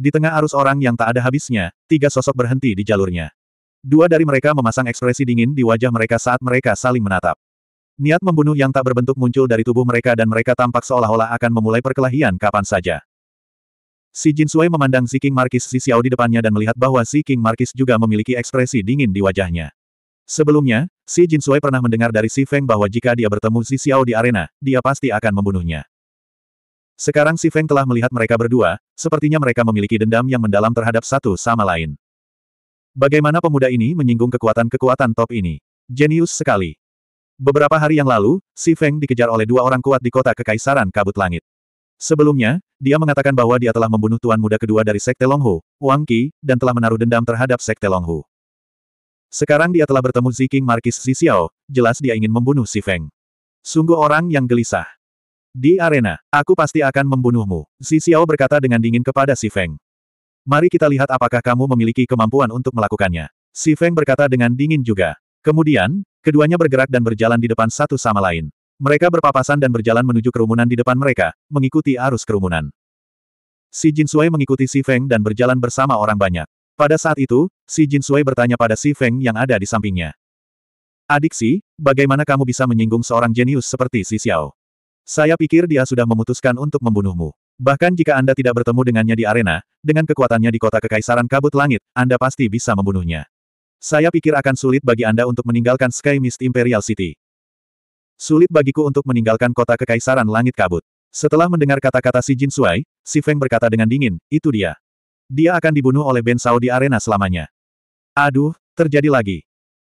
Di tengah arus orang yang tak ada habisnya, tiga sosok berhenti di jalurnya. Dua dari mereka memasang ekspresi dingin di wajah mereka saat mereka saling menatap. Niat membunuh yang tak berbentuk muncul dari tubuh mereka dan mereka tampak seolah-olah akan memulai perkelahian kapan saja. Si Jin Sui memandang Si King Markis Si Xiao di depannya dan melihat bahwa Si King Markis juga memiliki ekspresi dingin di wajahnya. Sebelumnya, Si Jin Sui pernah mendengar dari Si Feng bahwa jika dia bertemu Si Xiao di arena, dia pasti akan membunuhnya. Sekarang Si Feng telah melihat mereka berdua, sepertinya mereka memiliki dendam yang mendalam terhadap satu sama lain. Bagaimana pemuda ini menyinggung kekuatan-kekuatan top ini? Jenius sekali. Beberapa hari yang lalu, Si Feng dikejar oleh dua orang kuat di kota Kekaisaran Kabut Langit. Sebelumnya, dia mengatakan bahwa dia telah membunuh tuan muda kedua dari Sekte Longhu, Wang Qi, dan telah menaruh dendam terhadap Sekte Longhu. Sekarang dia telah bertemu Ziking Markis Zixiao, jelas dia ingin membunuh Si Feng. Sungguh orang yang gelisah. Di arena, aku pasti akan membunuhmu, Si Xiao berkata dengan dingin kepada Si Feng. Mari kita lihat apakah kamu memiliki kemampuan untuk melakukannya. Si Feng berkata dengan dingin juga. Kemudian, keduanya bergerak dan berjalan di depan satu sama lain. Mereka berpapasan dan berjalan menuju kerumunan di depan mereka, mengikuti arus kerumunan. Si Jin Sui mengikuti Si Feng dan berjalan bersama orang banyak. Pada saat itu, Si Jin Sui bertanya pada Si Feng yang ada di sampingnya. Adik Si, bagaimana kamu bisa menyinggung seorang jenius seperti Si Xiao? Saya pikir dia sudah memutuskan untuk membunuhmu. Bahkan jika Anda tidak bertemu dengannya di arena, dengan kekuatannya di kota kekaisaran kabut langit, Anda pasti bisa membunuhnya. Saya pikir akan sulit bagi Anda untuk meninggalkan Sky Mist Imperial City. Sulit bagiku untuk meninggalkan kota kekaisaran langit kabut. Setelah mendengar kata-kata si Jin Sui, si Feng berkata dengan dingin, itu dia. Dia akan dibunuh oleh Ben Sao di arena selamanya. Aduh, terjadi lagi.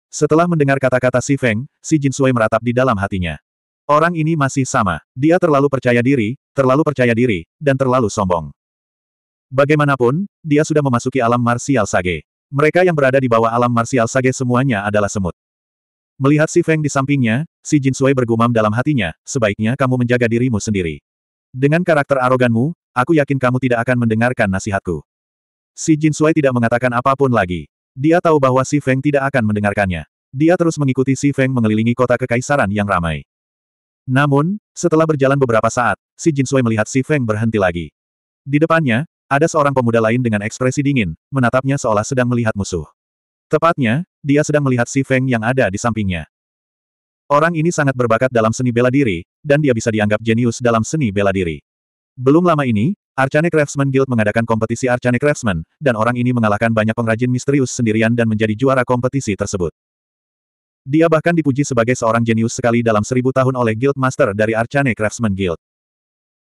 Setelah mendengar kata-kata si Feng, si Jin Sui meratap di dalam hatinya. Orang ini masih sama. Dia terlalu percaya diri, terlalu percaya diri, dan terlalu sombong. Bagaimanapun, dia sudah memasuki alam marsial sage. Mereka yang berada di bawah alam marsial sage semuanya adalah semut. Melihat si Feng di sampingnya, si Jin Sui bergumam dalam hatinya, sebaiknya kamu menjaga dirimu sendiri. Dengan karakter aroganmu, aku yakin kamu tidak akan mendengarkan nasihatku. Si Jin Sui tidak mengatakan apapun lagi. Dia tahu bahwa si Feng tidak akan mendengarkannya. Dia terus mengikuti si Feng mengelilingi kota kekaisaran yang ramai. Namun, setelah berjalan beberapa saat, si Jin Sui melihat si Feng berhenti lagi. Di depannya, ada seorang pemuda lain dengan ekspresi dingin, menatapnya seolah sedang melihat musuh. Tepatnya, dia sedang melihat si Feng yang ada di sampingnya. Orang ini sangat berbakat dalam seni bela diri, dan dia bisa dianggap jenius dalam seni bela diri. Belum lama ini, Arcane Craftsman Guild mengadakan kompetisi Arcane Craftsman, dan orang ini mengalahkan banyak pengrajin misterius sendirian dan menjadi juara kompetisi tersebut. Dia bahkan dipuji sebagai seorang jenius sekali dalam seribu tahun oleh Guild Master dari Arcane Craftsman Guild.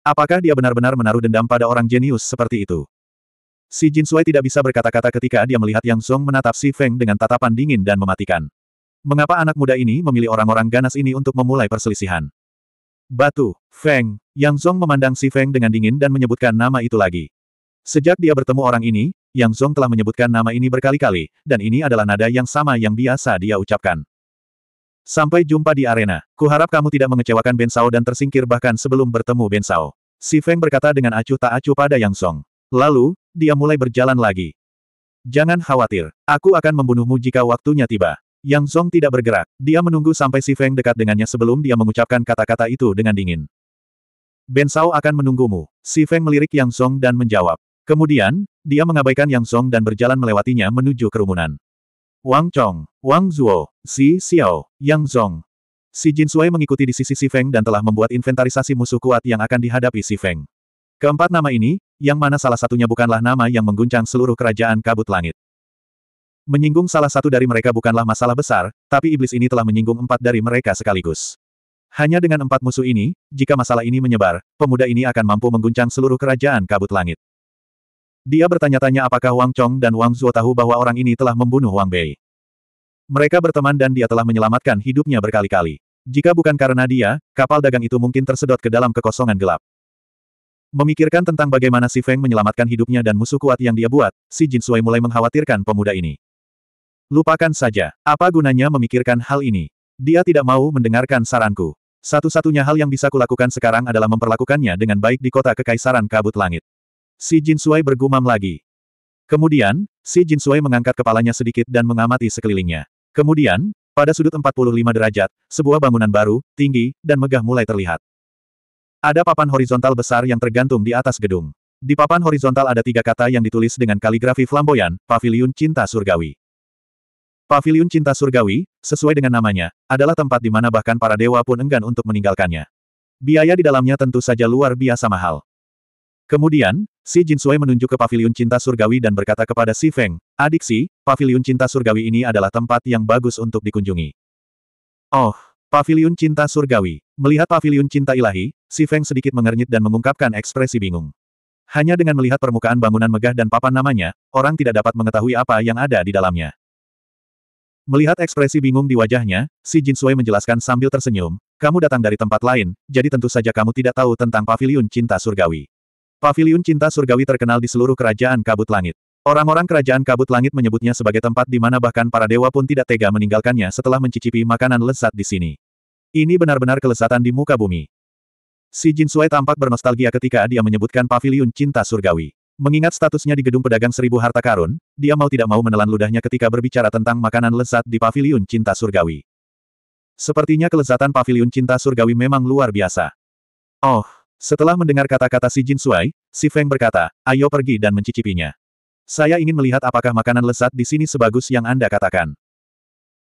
Apakah dia benar-benar menaruh dendam pada orang jenius seperti itu? Si Jin Sui tidak bisa berkata-kata ketika dia melihat Yang Song menatap Si Feng dengan tatapan dingin dan mematikan. Mengapa anak muda ini memilih orang-orang ganas ini untuk memulai perselisihan? Batu, Feng, Yang Song memandang Si Feng dengan dingin dan menyebutkan nama itu lagi. Sejak dia bertemu orang ini, Yang Song telah menyebutkan nama ini berkali-kali, dan ini adalah nada yang sama yang biasa dia ucapkan. Sampai jumpa di arena. Kuharap kamu tidak mengecewakan Ben Sao dan tersingkir bahkan sebelum bertemu Ben Sao. Si Feng berkata dengan acuh tak acuh pada Yang Song. Lalu, dia mulai berjalan lagi. Jangan khawatir, aku akan membunuhmu jika waktunya tiba. Yang Song tidak bergerak, dia menunggu sampai si Feng dekat dengannya sebelum dia mengucapkan kata-kata itu dengan dingin. Ben Sao akan menunggumu. Si Feng melirik Yang Song dan menjawab. Kemudian, dia mengabaikan Yang Song dan berjalan melewatinya menuju kerumunan. Wang Chong, Wang Zhuo, Xi Xiao, Yang Zhong. Si Jin Sui mengikuti di sisi Si Feng dan telah membuat inventarisasi musuh kuat yang akan dihadapi Si Feng. Keempat nama ini, yang mana salah satunya bukanlah nama yang mengguncang seluruh kerajaan kabut langit. Menyinggung salah satu dari mereka bukanlah masalah besar, tapi iblis ini telah menyinggung empat dari mereka sekaligus. Hanya dengan empat musuh ini, jika masalah ini menyebar, pemuda ini akan mampu mengguncang seluruh kerajaan kabut langit. Dia bertanya-tanya apakah Wang Chong dan Wang Zuo tahu bahwa orang ini telah membunuh Wang Bei. Mereka berteman dan dia telah menyelamatkan hidupnya berkali-kali. Jika bukan karena dia, kapal dagang itu mungkin tersedot ke dalam kekosongan gelap. Memikirkan tentang bagaimana si Feng menyelamatkan hidupnya dan musuh kuat yang dia buat, si Jin Sui mulai mengkhawatirkan pemuda ini. Lupakan saja, apa gunanya memikirkan hal ini? Dia tidak mau mendengarkan saranku. Satu-satunya hal yang bisa kulakukan sekarang adalah memperlakukannya dengan baik di kota kekaisaran kabut langit. Si Jin Sui bergumam lagi. Kemudian, si Jin Sui mengangkat kepalanya sedikit dan mengamati sekelilingnya. Kemudian, pada sudut 45 derajat, sebuah bangunan baru, tinggi, dan megah mulai terlihat. Ada papan horizontal besar yang tergantung di atas gedung. Di papan horizontal ada tiga kata yang ditulis dengan kaligrafi flamboyan, Paviliun Cinta Surgawi. Paviliun Cinta Surgawi, sesuai dengan namanya, adalah tempat di mana bahkan para dewa pun enggan untuk meninggalkannya. Biaya di dalamnya tentu saja luar biasa mahal. Kemudian, si Jin Sui menunjuk ke paviliun cinta surgawi dan berkata kepada si Feng, adik si, paviliun cinta surgawi ini adalah tempat yang bagus untuk dikunjungi. Oh, paviliun cinta surgawi. Melihat paviliun cinta ilahi, si Feng sedikit mengernyit dan mengungkapkan ekspresi bingung. Hanya dengan melihat permukaan bangunan megah dan papan namanya, orang tidak dapat mengetahui apa yang ada di dalamnya. Melihat ekspresi bingung di wajahnya, si Jin Sui menjelaskan sambil tersenyum, kamu datang dari tempat lain, jadi tentu saja kamu tidak tahu tentang paviliun cinta surgawi. Paviliun Cinta Surgawi terkenal di seluruh kerajaan kabut langit. Orang-orang kerajaan kabut langit menyebutnya sebagai tempat di mana bahkan para dewa pun tidak tega meninggalkannya setelah mencicipi makanan lezat di sini. Ini benar-benar kelesatan di muka bumi. Si Jin Sui tampak bernostalgia ketika dia menyebutkan paviliun cinta surgawi. Mengingat statusnya di gedung pedagang seribu harta karun, dia mau tidak mau menelan ludahnya ketika berbicara tentang makanan lezat di paviliun cinta surgawi. Sepertinya kelezatan paviliun cinta surgawi memang luar biasa. Oh, setelah mendengar kata-kata si Jin Suai, si Feng berkata, ayo pergi dan mencicipinya. Saya ingin melihat apakah makanan lesat di sini sebagus yang Anda katakan.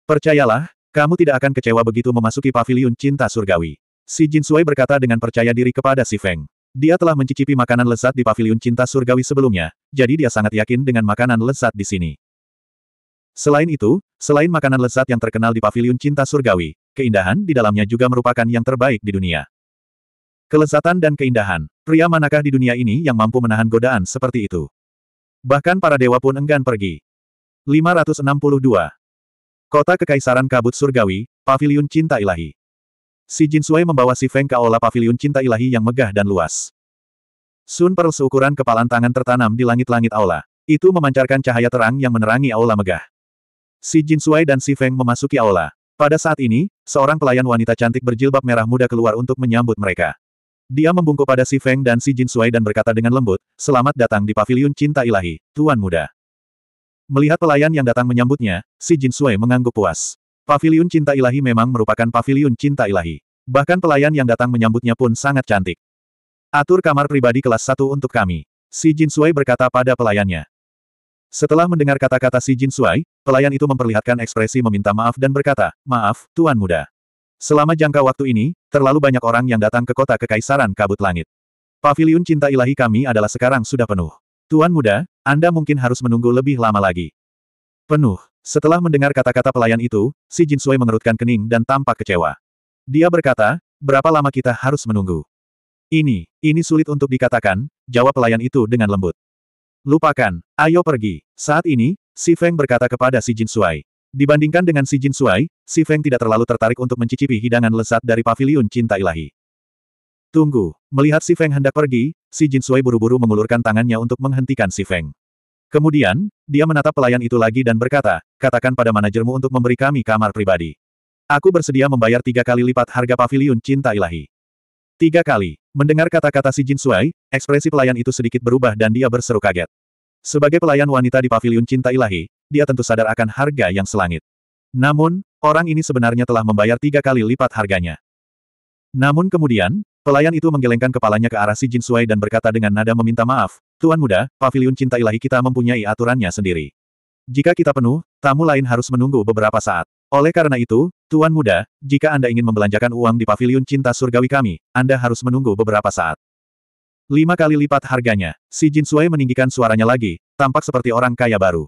Percayalah, kamu tidak akan kecewa begitu memasuki paviliun cinta surgawi. Si Jin Suai berkata dengan percaya diri kepada si Feng. Dia telah mencicipi makanan lezat di paviliun cinta surgawi sebelumnya, jadi dia sangat yakin dengan makanan lezat di sini. Selain itu, selain makanan lezat yang terkenal di paviliun cinta surgawi, keindahan di dalamnya juga merupakan yang terbaik di dunia. Kelezatan dan keindahan. Pria manakah di dunia ini yang mampu menahan godaan seperti itu? Bahkan para dewa pun enggan pergi. 562. Kota Kekaisaran Kabut Surgawi, Paviliun Cinta Ilahi. Si Jin Sui membawa si Feng ke aula paviliun cinta ilahi yang megah dan luas. Sun Pearl seukuran kepalan tangan tertanam di langit-langit aula. Itu memancarkan cahaya terang yang menerangi aula megah. Si Jin Sui dan si Feng memasuki aula. Pada saat ini, seorang pelayan wanita cantik berjilbab merah muda keluar untuk menyambut mereka. Dia membungkuk pada Si Feng dan Si Jin Sui dan berkata dengan lembut, Selamat datang di Paviliun Cinta Ilahi, Tuan Muda. Melihat pelayan yang datang menyambutnya, Si Jin Sui mengangguk puas. Paviliun Cinta Ilahi memang merupakan paviliun cinta ilahi. Bahkan pelayan yang datang menyambutnya pun sangat cantik. Atur kamar pribadi kelas 1 untuk kami. Si Jin Sui berkata pada pelayannya. Setelah mendengar kata-kata Si Jin Sui, pelayan itu memperlihatkan ekspresi meminta maaf dan berkata, Maaf, Tuan Muda. Selama jangka waktu ini, terlalu banyak orang yang datang ke kota Kekaisaran Kabut Langit. Paviliun cinta ilahi kami adalah sekarang sudah penuh. Tuan muda, Anda mungkin harus menunggu lebih lama lagi. Penuh. Setelah mendengar kata-kata pelayan itu, si Jin Sui mengerutkan kening dan tampak kecewa. Dia berkata, berapa lama kita harus menunggu? Ini, ini sulit untuk dikatakan, jawab pelayan itu dengan lembut. Lupakan, ayo pergi. Saat ini, Si Feng berkata kepada si Jin Sui. Dibandingkan dengan si Jin Suai, si Feng tidak terlalu tertarik untuk mencicipi hidangan lezat dari paviliun cinta ilahi. Tunggu, melihat si Feng hendak pergi, si Jin Suai buru-buru mengulurkan tangannya untuk menghentikan si Feng. Kemudian, dia menatap pelayan itu lagi dan berkata, katakan pada manajermu untuk memberi kami kamar pribadi. Aku bersedia membayar tiga kali lipat harga paviliun cinta ilahi. Tiga kali. Mendengar kata-kata si Jin Suai, ekspresi pelayan itu sedikit berubah dan dia berseru kaget. Sebagai pelayan wanita di paviliun cinta ilahi, dia tentu sadar akan harga yang selangit. Namun, orang ini sebenarnya telah membayar tiga kali lipat harganya. Namun kemudian, pelayan itu menggelengkan kepalanya ke arah si Jin Suai dan berkata dengan nada meminta maaf, Tuan Muda, pavilion cinta ilahi kita mempunyai aturannya sendiri. Jika kita penuh, tamu lain harus menunggu beberapa saat. Oleh karena itu, Tuan Muda, jika Anda ingin membelanjakan uang di pavilion cinta surgawi kami, Anda harus menunggu beberapa saat. Lima kali lipat harganya, si Jin Suai meninggikan suaranya lagi, tampak seperti orang kaya baru.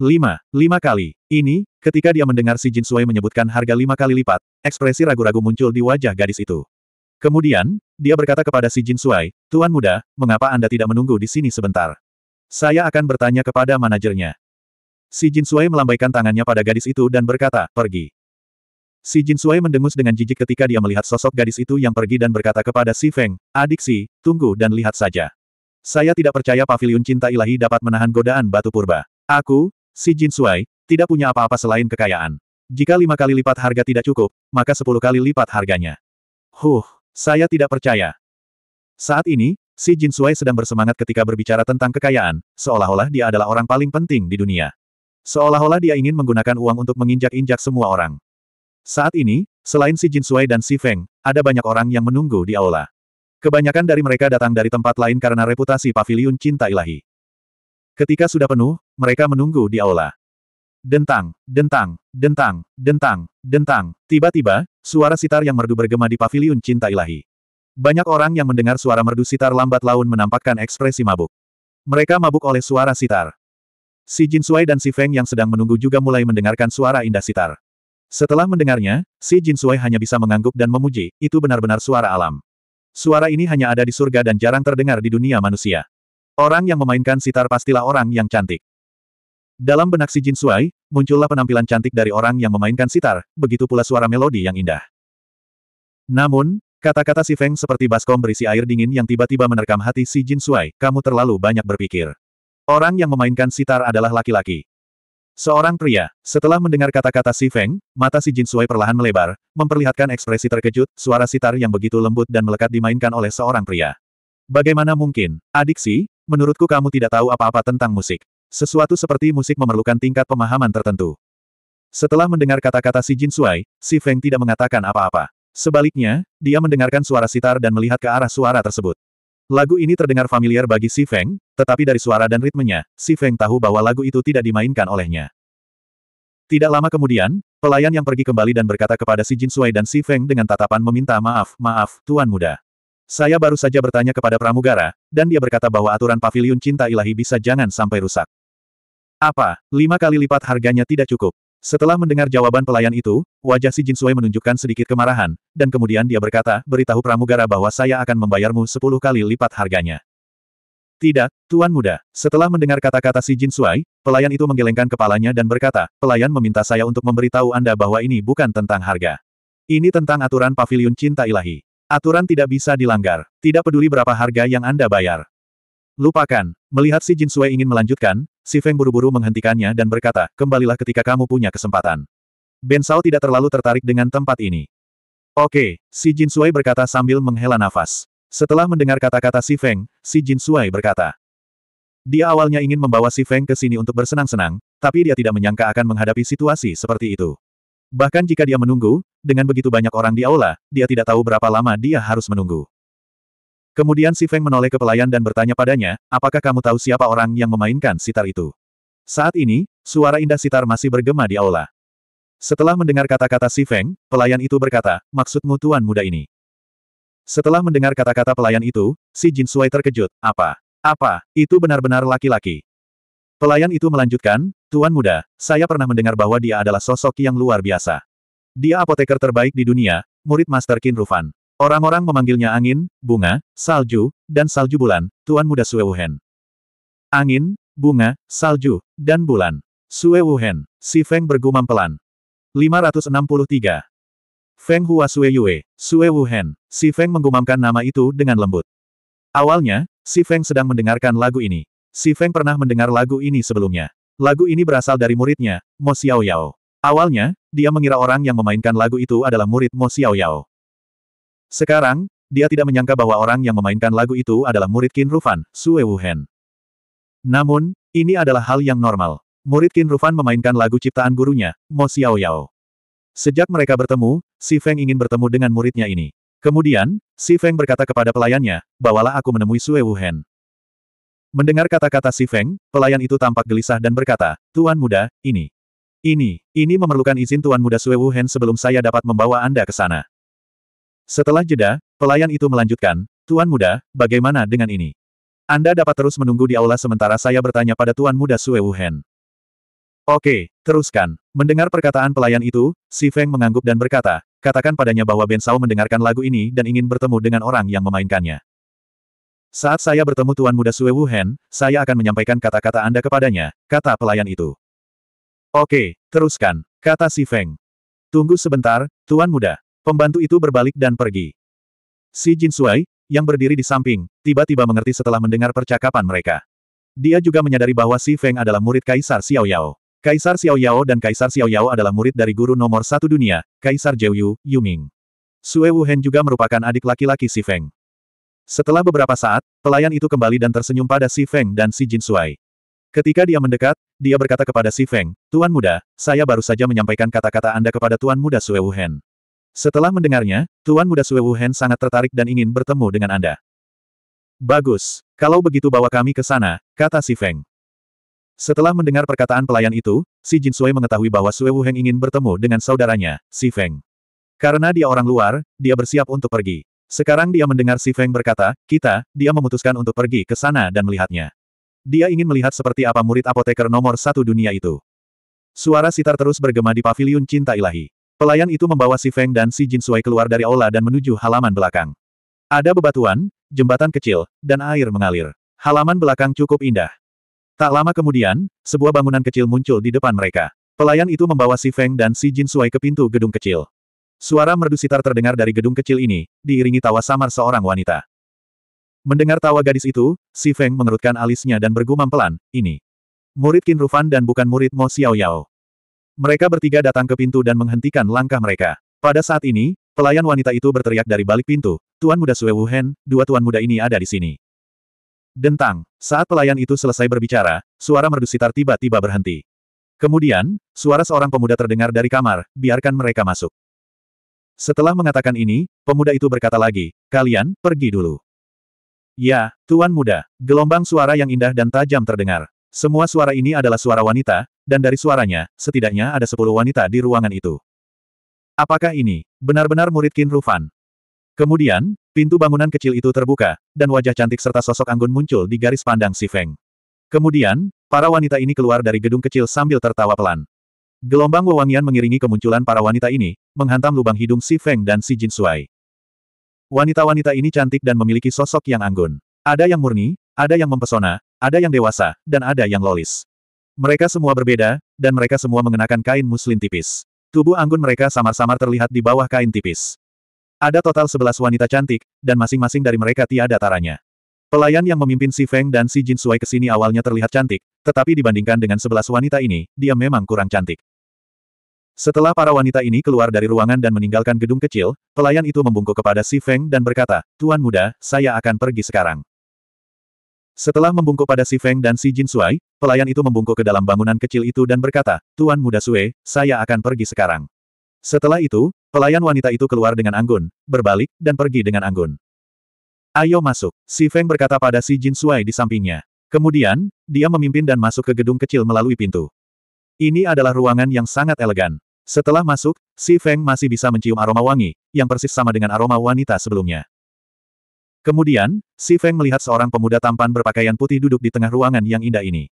Lima, lima kali. Ini, ketika dia mendengar si Jin Sui menyebutkan harga lima kali lipat, ekspresi ragu-ragu muncul di wajah gadis itu. Kemudian, dia berkata kepada si Jin Sui, Tuan muda, mengapa Anda tidak menunggu di sini sebentar? Saya akan bertanya kepada manajernya. Si Jin Sui melambaikan tangannya pada gadis itu dan berkata, pergi. Si Jin Sui mendengus dengan jijik ketika dia melihat sosok gadis itu yang pergi dan berkata kepada Si Feng, adik Si, tunggu dan lihat saja. Saya tidak percaya pavilion cinta ilahi dapat menahan godaan batu purba. Aku, Si Jin Sui, tidak punya apa-apa selain kekayaan. Jika lima kali lipat harga tidak cukup, maka sepuluh kali lipat harganya. Huh, saya tidak percaya. Saat ini, si Jin Sui sedang bersemangat ketika berbicara tentang kekayaan, seolah-olah dia adalah orang paling penting di dunia. Seolah-olah dia ingin menggunakan uang untuk menginjak-injak semua orang. Saat ini, selain si Jin Sui dan si Feng, ada banyak orang yang menunggu di aula. Kebanyakan dari mereka datang dari tempat lain karena reputasi paviliun cinta ilahi. Ketika sudah penuh, mereka menunggu di aula. Dentang, dentang, dentang, dentang, dentang. Tiba-tiba, suara sitar yang merdu bergema di pavilion cinta ilahi. Banyak orang yang mendengar suara merdu sitar lambat laun menampakkan ekspresi mabuk. Mereka mabuk oleh suara sitar. Si Jin Sui dan si Feng yang sedang menunggu juga mulai mendengarkan suara indah sitar. Setelah mendengarnya, si Jin Sui hanya bisa mengangguk dan memuji, itu benar-benar suara alam. Suara ini hanya ada di surga dan jarang terdengar di dunia manusia. Orang yang memainkan sitar pastilah orang yang cantik. Dalam benak si Jin Suai, muncullah penampilan cantik dari orang yang memainkan sitar, begitu pula suara melodi yang indah. Namun, kata-kata si Feng seperti baskom berisi air dingin yang tiba-tiba menerkam hati si Jin Suai, kamu terlalu banyak berpikir. Orang yang memainkan sitar adalah laki-laki. Seorang pria, setelah mendengar kata-kata si Feng, mata si Jin Suai perlahan melebar, memperlihatkan ekspresi terkejut, suara sitar yang begitu lembut dan melekat dimainkan oleh seorang pria. Bagaimana mungkin, adik si, menurutku kamu tidak tahu apa-apa tentang musik. Sesuatu seperti musik memerlukan tingkat pemahaman tertentu. Setelah mendengar kata-kata si Jin Sui, si Feng tidak mengatakan apa-apa. Sebaliknya, dia mendengarkan suara sitar dan melihat ke arah suara tersebut. Lagu ini terdengar familiar bagi si Feng, tetapi dari suara dan ritmenya, si Feng tahu bahwa lagu itu tidak dimainkan olehnya. Tidak lama kemudian, pelayan yang pergi kembali dan berkata kepada si Jin Sui dan si Feng dengan tatapan meminta maaf, maaf, Tuan Muda. Saya baru saja bertanya kepada pramugara, dan dia berkata bahwa aturan Paviliun cinta ilahi bisa jangan sampai rusak. Apa, lima kali lipat harganya tidak cukup? Setelah mendengar jawaban pelayan itu, wajah si Jinsui menunjukkan sedikit kemarahan, dan kemudian dia berkata, beritahu pramugara bahwa saya akan membayarmu sepuluh kali lipat harganya. Tidak, Tuan Muda. Setelah mendengar kata-kata si Jinsui, pelayan itu menggelengkan kepalanya dan berkata, pelayan meminta saya untuk memberitahu Anda bahwa ini bukan tentang harga. Ini tentang aturan pavilion cinta ilahi. Aturan tidak bisa dilanggar. Tidak peduli berapa harga yang Anda bayar. Lupakan. Melihat si Jinsui ingin melanjutkan, Si Feng buru-buru menghentikannya dan berkata, kembalilah ketika kamu punya kesempatan. Ben Sao tidak terlalu tertarik dengan tempat ini. Oke, si Jin Sui berkata sambil menghela nafas. Setelah mendengar kata-kata si Feng, si Jin Sui berkata. Dia awalnya ingin membawa si Feng ke sini untuk bersenang-senang, tapi dia tidak menyangka akan menghadapi situasi seperti itu. Bahkan jika dia menunggu, dengan begitu banyak orang di aula, dia tidak tahu berapa lama dia harus menunggu. Kemudian si Feng menoleh ke pelayan dan bertanya padanya, apakah kamu tahu siapa orang yang memainkan sitar itu? Saat ini, suara indah sitar masih bergema di aula. Setelah mendengar kata-kata si Feng, pelayan itu berkata, maksudmu tuan muda ini? Setelah mendengar kata-kata pelayan itu, si Jin Sui terkejut, apa? Apa, itu benar-benar laki-laki? Pelayan itu melanjutkan, Tuan muda, saya pernah mendengar bahwa dia adalah sosok yang luar biasa. Dia apoteker terbaik di dunia, murid Master Qin Rufan. Orang-orang memanggilnya angin, bunga, salju, dan salju bulan, Tuan Muda Sue Wuhen. Angin, bunga, salju, dan bulan. Sue Wuhen, si Feng bergumam pelan. 563. Feng Hua Sue Yue, Sue Wuhen, si Feng menggumamkan nama itu dengan lembut. Awalnya, si Feng sedang mendengarkan lagu ini. Si Feng pernah mendengar lagu ini sebelumnya. Lagu ini berasal dari muridnya, Mo Xiao Yao. Awalnya, dia mengira orang yang memainkan lagu itu adalah murid Mo Xiao Yao. Sekarang, dia tidak menyangka bahwa orang yang memainkan lagu itu adalah murid Qin Rufan, Sue Wuhen. Namun, ini adalah hal yang normal. Murid Qin Rufan memainkan lagu ciptaan gurunya, Mo Xiao Sejak mereka bertemu, Si Feng ingin bertemu dengan muridnya ini. Kemudian, Si Feng berkata kepada pelayannya, bawalah aku menemui Sue Wuhen. Mendengar kata-kata Si Feng, pelayan itu tampak gelisah dan berkata, Tuan Muda, ini. Ini, ini memerlukan izin Tuan Muda Sue Wuhen sebelum saya dapat membawa Anda ke sana. Setelah jeda, pelayan itu melanjutkan, Tuan Muda, bagaimana dengan ini? Anda dapat terus menunggu di aula sementara saya bertanya pada Tuan Muda Sue Wuhan. Oke, teruskan. Mendengar perkataan pelayan itu, Si Feng mengangguk dan berkata, katakan padanya bahwa Ben Sao mendengarkan lagu ini dan ingin bertemu dengan orang yang memainkannya. Saat saya bertemu Tuan Muda Sue Wuhan, saya akan menyampaikan kata-kata Anda kepadanya, kata pelayan itu. Oke, teruskan, kata Si Feng. Tunggu sebentar, Tuan Muda. Pembantu itu berbalik dan pergi. Si Jin Sui, yang berdiri di samping, tiba-tiba mengerti setelah mendengar percakapan mereka. Dia juga menyadari bahwa Si Feng adalah murid Kaisar Xiao Yao. Kaisar Xiao Yao dan Kaisar Xiao Yao adalah murid dari guru nomor satu dunia, Kaisar Zhou Yu, Ming. Sue Wuhen juga merupakan adik laki-laki Si Feng. Setelah beberapa saat, pelayan itu kembali dan tersenyum pada Si Feng dan Si Jin Sui. Ketika dia mendekat, dia berkata kepada Si Feng, Tuan Muda, saya baru saja menyampaikan kata-kata Anda kepada Tuan Muda Sue Wuhen. Setelah mendengarnya, Tuan Muda Sue Wuhan sangat tertarik dan ingin bertemu dengan Anda. Bagus, kalau begitu bawa kami ke sana, kata Si Feng. Setelah mendengar perkataan pelayan itu, Si Jin Sui mengetahui bahwa Sue Wuhan ingin bertemu dengan saudaranya, Si Feng. Karena dia orang luar, dia bersiap untuk pergi. Sekarang dia mendengar Si Feng berkata, kita, dia memutuskan untuk pergi ke sana dan melihatnya. Dia ingin melihat seperti apa murid apoteker nomor satu dunia itu. Suara sitar terus bergema di paviliun cinta ilahi. Pelayan itu membawa si Feng dan si Jin suai keluar dari aula dan menuju halaman belakang. Ada bebatuan, jembatan kecil, dan air mengalir. Halaman belakang cukup indah. Tak lama kemudian, sebuah bangunan kecil muncul di depan mereka. Pelayan itu membawa si Feng dan si Jin suai ke pintu gedung kecil. Suara merdu sitar terdengar dari gedung kecil ini, diiringi tawa samar seorang wanita. Mendengar tawa gadis itu, si Feng mengerutkan alisnya dan bergumam pelan, ini. Murid Qin Rufan dan bukan murid Mo Xiaoyao." Yao. Mereka bertiga datang ke pintu dan menghentikan langkah mereka. Pada saat ini, pelayan wanita itu berteriak dari balik pintu, Tuan Muda Sue Wuhen, dua tuan muda ini ada di sini. Dentang, saat pelayan itu selesai berbicara, suara merdu sitar tiba-tiba berhenti. Kemudian, suara seorang pemuda terdengar dari kamar, biarkan mereka masuk. Setelah mengatakan ini, pemuda itu berkata lagi, kalian, pergi dulu. Ya, Tuan Muda, gelombang suara yang indah dan tajam terdengar. Semua suara ini adalah suara wanita, dan dari suaranya, setidaknya ada sepuluh wanita di ruangan itu. Apakah ini benar-benar murid Qin Rufan? Kemudian, pintu bangunan kecil itu terbuka, dan wajah cantik serta sosok anggun muncul di garis pandang si Feng. Kemudian, para wanita ini keluar dari gedung kecil sambil tertawa pelan. Gelombang wewangian mengiringi kemunculan para wanita ini, menghantam lubang hidung si Feng dan si Jin Suai. Wanita-wanita ini cantik dan memiliki sosok yang anggun. Ada yang murni, ada yang mempesona, ada yang dewasa, dan ada yang lolis. Mereka semua berbeda, dan mereka semua mengenakan kain muslin tipis. Tubuh anggun mereka samar-samar terlihat di bawah kain tipis. Ada total sebelas wanita cantik, dan masing-masing dari mereka tiada taranya. Pelayan yang memimpin Si Feng dan Si Jin Sui ke sini awalnya terlihat cantik, tetapi dibandingkan dengan sebelas wanita ini, dia memang kurang cantik. Setelah para wanita ini keluar dari ruangan dan meninggalkan gedung kecil, pelayan itu membungkuk kepada Si Feng dan berkata, Tuan muda, saya akan pergi sekarang. Setelah membungkuk pada Si Feng dan Si Jin Sui, Pelayan itu membungkuk ke dalam bangunan kecil itu dan berkata, Tuan Muda Sue, saya akan pergi sekarang. Setelah itu, pelayan wanita itu keluar dengan anggun, berbalik, dan pergi dengan anggun. Ayo masuk, si Feng berkata pada si Jin Suai di sampingnya. Kemudian, dia memimpin dan masuk ke gedung kecil melalui pintu. Ini adalah ruangan yang sangat elegan. Setelah masuk, si Feng masih bisa mencium aroma wangi, yang persis sama dengan aroma wanita sebelumnya. Kemudian, Si Feng melihat seorang pemuda tampan berpakaian putih duduk di tengah ruangan yang indah ini.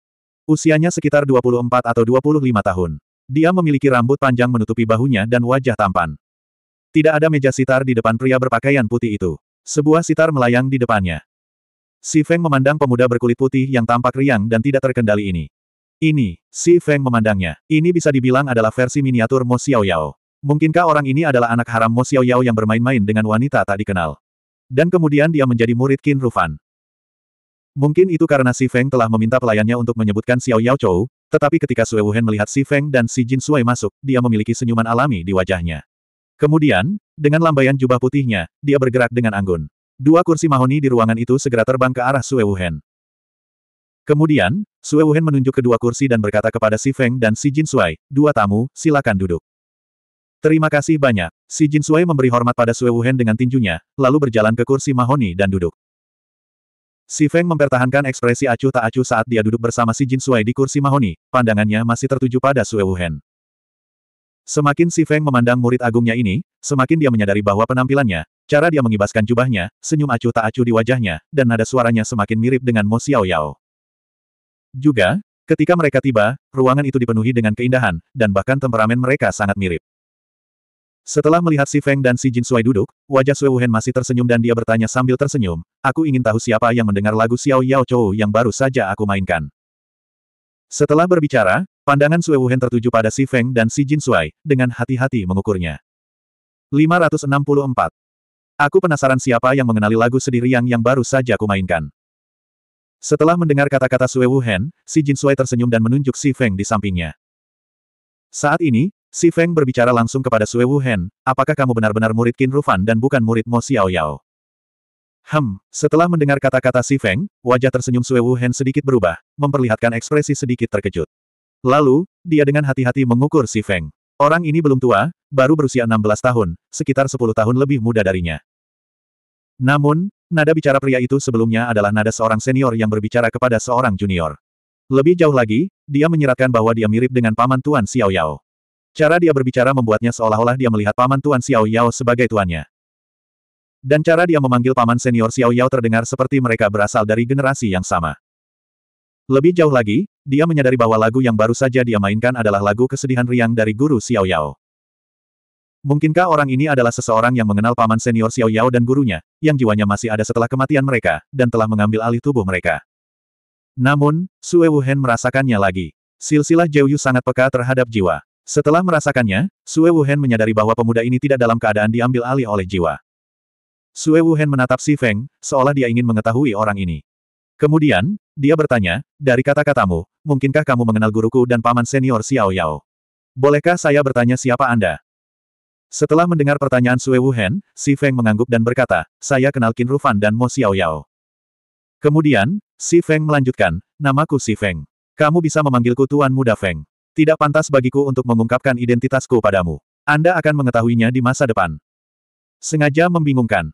Usianya sekitar 24 atau 25 tahun. Dia memiliki rambut panjang menutupi bahunya dan wajah tampan. Tidak ada meja sitar di depan pria berpakaian putih itu. Sebuah sitar melayang di depannya. Si Feng memandang pemuda berkulit putih yang tampak riang dan tidak terkendali ini. Ini, Si Feng memandangnya. Ini bisa dibilang adalah versi miniatur Mo Xiaoyao. Mungkinkah orang ini adalah anak haram Mo Xiaoyao yang bermain-main dengan wanita tak dikenal? Dan kemudian dia menjadi murid Qin Rufan. Mungkin itu karena Si Feng telah meminta pelayannya untuk menyebutkan Xiao Yao Chou, tetapi ketika Sue Wuhen melihat Si Feng dan Si Jin Sui masuk, dia memiliki senyuman alami di wajahnya. Kemudian, dengan lambaian jubah putihnya, dia bergerak dengan anggun. Dua kursi mahoni di ruangan itu segera terbang ke arah Sue Wuhen. Kemudian, Sue Wuhen menunjuk kedua kursi dan berkata kepada Si Feng dan Si Jin Sui, dua tamu, silakan duduk. Terima kasih banyak. Si Jin Sui memberi hormat pada Sue Wuhen dengan tinjunya, lalu berjalan ke kursi mahoni dan duduk. Si Feng mempertahankan ekspresi acuh tak acuh saat dia duduk bersama si Jin Suai di kursi mahoni, pandangannya masih tertuju pada Sue Wuhen. Semakin Si Feng memandang murid agungnya ini, semakin dia menyadari bahwa penampilannya, cara dia mengibaskan jubahnya, senyum acuh tak acuh di wajahnya, dan nada suaranya semakin mirip dengan Mo Xiao Yao. Juga, ketika mereka tiba, ruangan itu dipenuhi dengan keindahan, dan bahkan temperamen mereka sangat mirip. Setelah melihat si Feng dan si Jin Sui duduk, wajah Sui Wuhen masih tersenyum dan dia bertanya sambil tersenyum, aku ingin tahu siapa yang mendengar lagu Xiao Yao Chou yang baru saja aku mainkan. Setelah berbicara, pandangan Sui Wuhen tertuju pada si Feng dan si Jin Sui, dengan hati-hati mengukurnya. 564. Aku penasaran siapa yang mengenali lagu sendiri riang yang baru saja aku mainkan. Setelah mendengar kata-kata Sui Wuhen, si Jin Sui tersenyum dan menunjuk si Feng di sampingnya. Saat ini, Si Feng berbicara langsung kepada Sue Wuhan, apakah kamu benar-benar murid Qin Rufan dan bukan murid Mo Xiao Yao? Hem, setelah mendengar kata-kata Si Feng, wajah tersenyum Sue Wuhan sedikit berubah, memperlihatkan ekspresi sedikit terkejut. Lalu, dia dengan hati-hati mengukur Si Feng. Orang ini belum tua, baru berusia 16 tahun, sekitar 10 tahun lebih muda darinya. Namun, nada bicara pria itu sebelumnya adalah nada seorang senior yang berbicara kepada seorang junior. Lebih jauh lagi, dia menyeratkan bahwa dia mirip dengan paman Tuan Xiao Yao. Cara dia berbicara membuatnya seolah-olah dia melihat paman Tuan Xiao Yao sebagai tuannya. Dan cara dia memanggil paman senior Xiao Yao terdengar seperti mereka berasal dari generasi yang sama. Lebih jauh lagi, dia menyadari bahwa lagu yang baru saja dia mainkan adalah lagu kesedihan riang dari guru Xiao Yao. Mungkinkah orang ini adalah seseorang yang mengenal paman senior Xiao Yao dan gurunya, yang jiwanya masih ada setelah kematian mereka, dan telah mengambil alih tubuh mereka? Namun, Sue Wuhen merasakannya lagi. Silsilah Zhou Yu sangat peka terhadap jiwa. Setelah merasakannya, Sue Wuhan menyadari bahwa pemuda ini tidak dalam keadaan diambil alih oleh jiwa. Sue Wuhan menatap Si Feng, seolah dia ingin mengetahui orang ini. Kemudian, dia bertanya, dari kata-katamu, mungkinkah kamu mengenal guruku dan paman senior Xiao Yao? Bolehkah saya bertanya siapa Anda? Setelah mendengar pertanyaan Sue Wuhan, Si Feng mengangguk dan berkata, saya kenal Qin Rufan dan Mo Xiao Yao. Kemudian, Si Feng melanjutkan, namaku Si Feng. Kamu bisa memanggilku Tuan Muda Feng. Tidak pantas bagiku untuk mengungkapkan identitasku padamu. Anda akan mengetahuinya di masa depan. Sengaja membingungkan.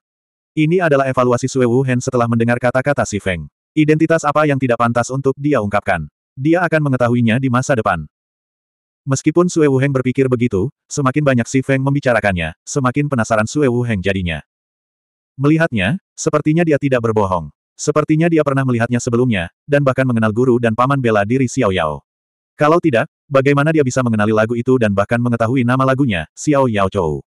Ini adalah evaluasi Sue Wuhan setelah mendengar kata-kata Si Feng. Identitas apa yang tidak pantas untuk dia ungkapkan. Dia akan mengetahuinya di masa depan. Meskipun Sue Wuhan berpikir begitu, semakin banyak Si Feng membicarakannya, semakin penasaran Sue Wuhan jadinya. Melihatnya, sepertinya dia tidak berbohong. Sepertinya dia pernah melihatnya sebelumnya, dan bahkan mengenal guru dan paman bela diri Xiao Yao. Kalau tidak, bagaimana dia bisa mengenali lagu itu dan bahkan mengetahui nama lagunya, Xiao Yao Chou?